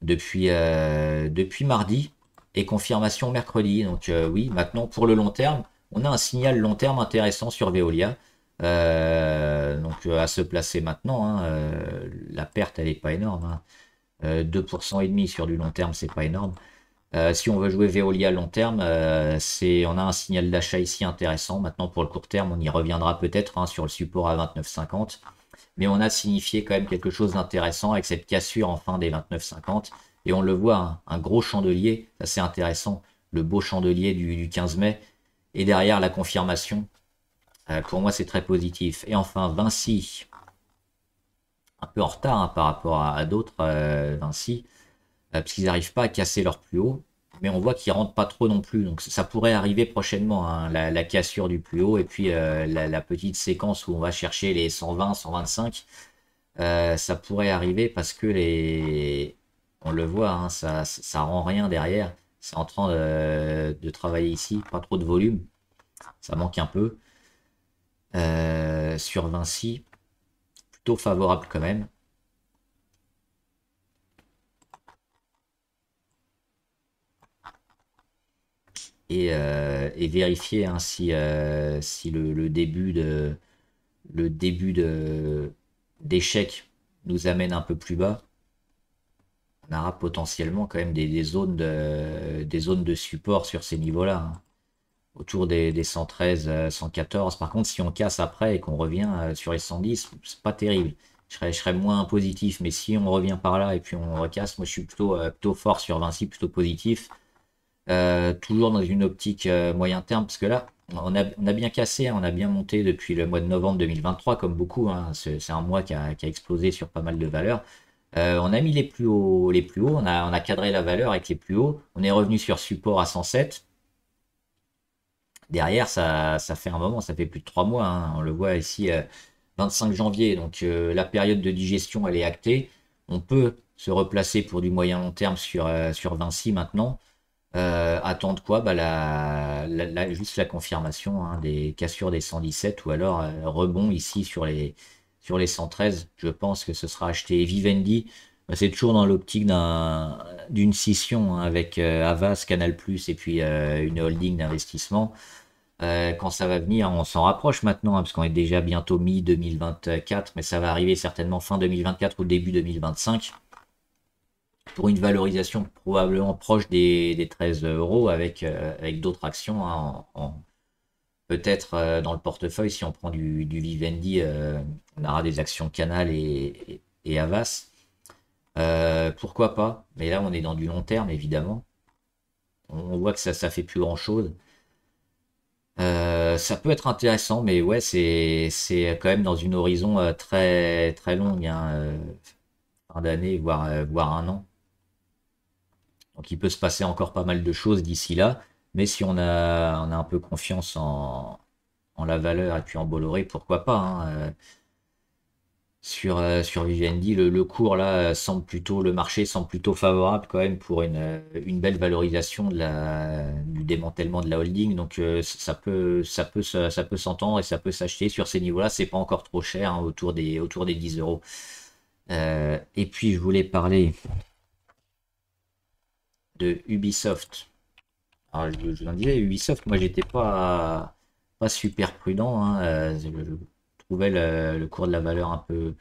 depuis, depuis mardi et confirmation mercredi. Donc oui, maintenant pour le long terme, on a un signal long terme intéressant sur Veolia. Euh, donc euh, à se placer maintenant, hein, euh, la perte elle n'est pas énorme. Hein. 2% et demi sur du long terme, c'est pas énorme. si on veut jouer Veolia à long terme, c'est on a un signal d'achat ici intéressant. Maintenant pour le court terme, on y reviendra peut-être hein, sur le support à 29,50. Mais on a signifié quand même quelque chose d'intéressant avec cette cassure en fin des 29,50. Et on le voit, hein, un gros chandelier, assez intéressant, le beau chandelier du 15 mai. Et derrière la confirmation euh, pour moi, c'est très positif. Et enfin, Vinci, un peu en retard hein, par rapport à, d'autres, euh, Vinci, euh, parce qu'ils n'arrivent pas à casser leur plus haut. Mais on voit qu'ils ne rentrent pas trop non plus. Donc ça pourrait arriver prochainement, hein, la, cassure du plus haut. Et puis la, petite séquence où on va chercher les 120, 125. ça pourrait arriver parce que les. On le voit, hein, ça, ça rend rien derrière. C'est en train de, travailler ici, pas trop de volume. Ça manque un peu. Euh, sur Vinci. Plutôt favorable quand même. Et, euh, vérifier ainsi hein, si, euh, le, début de le début d'échec nous amène un peu plus bas. On aura potentiellement quand même des, zones de, des zones de support sur ces niveaux-là. Hein autour des, 113, 114. Euh, par contre, si on casse après et qu'on revient euh, sur les 110, c'est pas terrible. Je serais, moins positif, mais si on revient par là et puis on recasse, moi je suis plutôt, euh, plutôt fort sur Vinci, plutôt positif. toujours dans une optique moyen terme, parce que là, on a, on a, bien cassé, hein, on a bien monté depuis le mois de novembre 2023, comme beaucoup. Hein. C'est un mois qui a, explosé sur pas mal de valeurs. on a mis les plus hauts, les plus hauts on, on a cadré la valeur avec les plus hauts. On est revenu sur support à 107 derrière, ça, ça fait un moment, ça fait plus de trois mois. Hein. On le voit ici, 25 euh, janvier. Donc euh, la période de digestion, elle est actée. On peut se replacer pour du moyen long terme sur, euh, Vinci maintenant. attendre quoi bah, Juste la confirmation hein, des cassures des 117 ou alors rebond ici sur les, sur les 113. Je pense que ce sera acheté Vivendi bah, c'est toujours dans l'optique d'un, d'une scission hein, avec euh, Avas, Canal et puis euh, une holding d'investissement. Euh, quand ça va venir, on s'en rapproche maintenant, hein, parce qu'on est déjà bientôt mi-2024, mais ça va arriver certainement fin 2024 ou début 2025, pour une valorisation probablement proche des, 13 euros avec, avec d'autres actions, hein, en, peut-être dans le portefeuille, si on prend du, Vivendi, on aura des actions Canal et, et Avas. Euh, pourquoi pas Mais là, on est dans du long terme, évidemment. On voit que ça ne fait plus grand-chose. Euh, ça peut être intéressant, mais ouais, c'est quand même dans une horizon euh, très, très longue, hein, fin d'année, voire, voire un an. Donc il peut se passer encore pas mal de choses d'ici là, mais si on a, on a un peu confiance en, en, la valeur et puis en Bolloré, pourquoi pas hein, sur, euh, sur Vivendi. Le, cours là euh, semble plutôt, le marché semble plutôt favorable quand même pour une, euh, belle valorisation de la, du démantèlement de la holding. Donc ça peut, ça peut, ça, peut s'entendre et ça peut s'acheter sur ces niveaux-là. C'est pas encore trop cher, hein, autour des, autour des 10 euros. et puis je voulais parler de Ubisoft. Alors je, vous en disais, Ubisoft, moi j'étais pas pas super prudent. Hein, le, cours de la valeur un peu,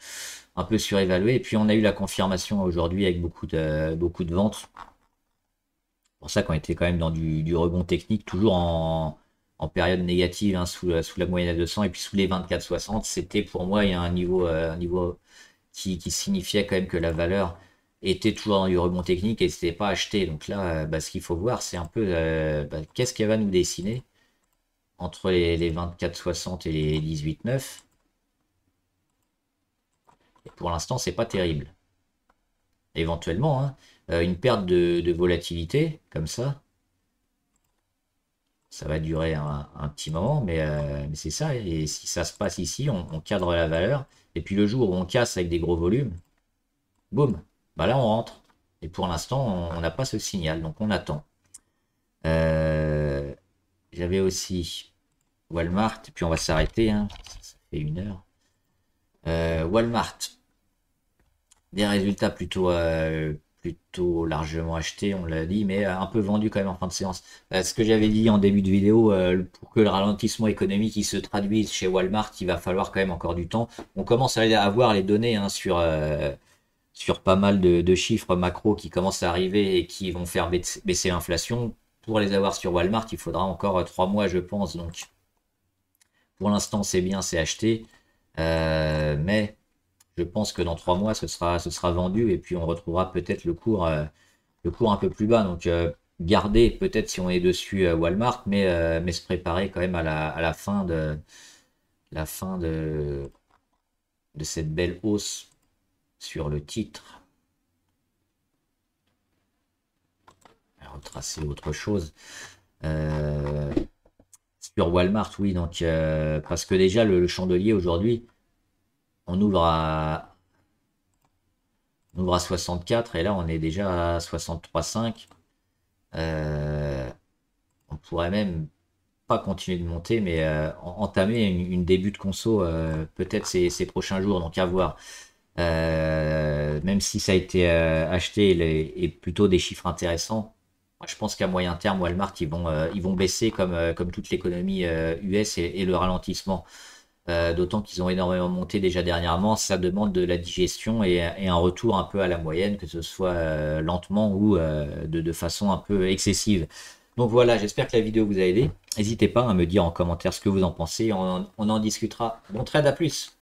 un peu surévalué. Et puis on a eu la confirmation aujourd'hui avec beaucoup de, beaucoup de ventes. pour ça qu'on était quand même dans du, rebond technique, toujours en, en période négative, hein, sous, sous, la moyenne à 200 et puis sous les 24,60. C'était pour moi il y a un niveau, euh, un niveau qui, signifiait quand même que la valeur était toujours dans du rebond technique et c'était pas acheté. Donc là, euh, bah, ce qu'il faut voir, c'est un peu euh, bah, qu'est-ce qu'elle va nous dessiner entre les, les 24,60 et les 18,9 pour l'instant, c'est pas terrible. Éventuellement, hein, euh, une perte de, volatilité, comme ça, ça va durer un, petit moment, euh, mais, c'est ça. Et si ça se passe ici, on, cadre la valeur. Et puis le jour où on casse avec des gros volumes, boum, bah là on rentre. Et pour l'instant, on n'a pas ce signal, donc on attend. Euh, j'avais aussi Walmart, et puis on va s'arrêter, hein, ça fait une heure. Walmart, des résultats plutôt, euh, plutôt largement achetés, on l'a dit, mais euh, un peu vendus quand même en fin de séance. Euh, ce que j'avais dit en début de vidéo, pour que le ralentissement économique qui se traduise chez Walmart, il va falloir quand même encore du temps. On commence à avoir les données hein, sur, sur pas mal de, chiffres macro qui commencent à arriver et qui vont faire baisser l'inflation. Pour les avoir sur Walmart, il faudra encore trois mois, je pense. Donc, pour l'instant, c'est bien, c'est acheté. mais je pense que dans trois mois, ce sera, ce sera vendu et puis on retrouvera peut-être le cours, euh, le cours un peu plus bas. Donc, euh, garder peut-être si on est dessus euh, Walmart, mais, mais se préparer quand même à la, fin de la fin de, de cette belle hausse sur le titre. Retracer autre chose. sur Walmart, oui, donc parce que déjà le chandelier aujourd'hui, on ouvre à à 64 et là on est déjà à 63,5. Euh, on pourrait même pas continuer de monter, mais euh, entamer une, début de conso euh, peut-être ces, prochains jours, donc à voir. même si ça a été acheté les, et plutôt des chiffres intéressants, moi, je pense qu'à moyen terme, Walmart, ils vont, ils vont baisser comme, comme toute l'économie US et, le ralentissement. Euh, d'autant qu'ils ont énormément monté déjà dernièrement, ça demande de la digestion et, un retour un peu à la moyenne, que ce soit euh, lentement ou euh, de, façon un peu excessive. Donc voilà, j'espère que la vidéo vous a aidé. N'hésitez pas hein, à me dire en commentaire ce que vous en pensez, on en discutera. Bon trade à plus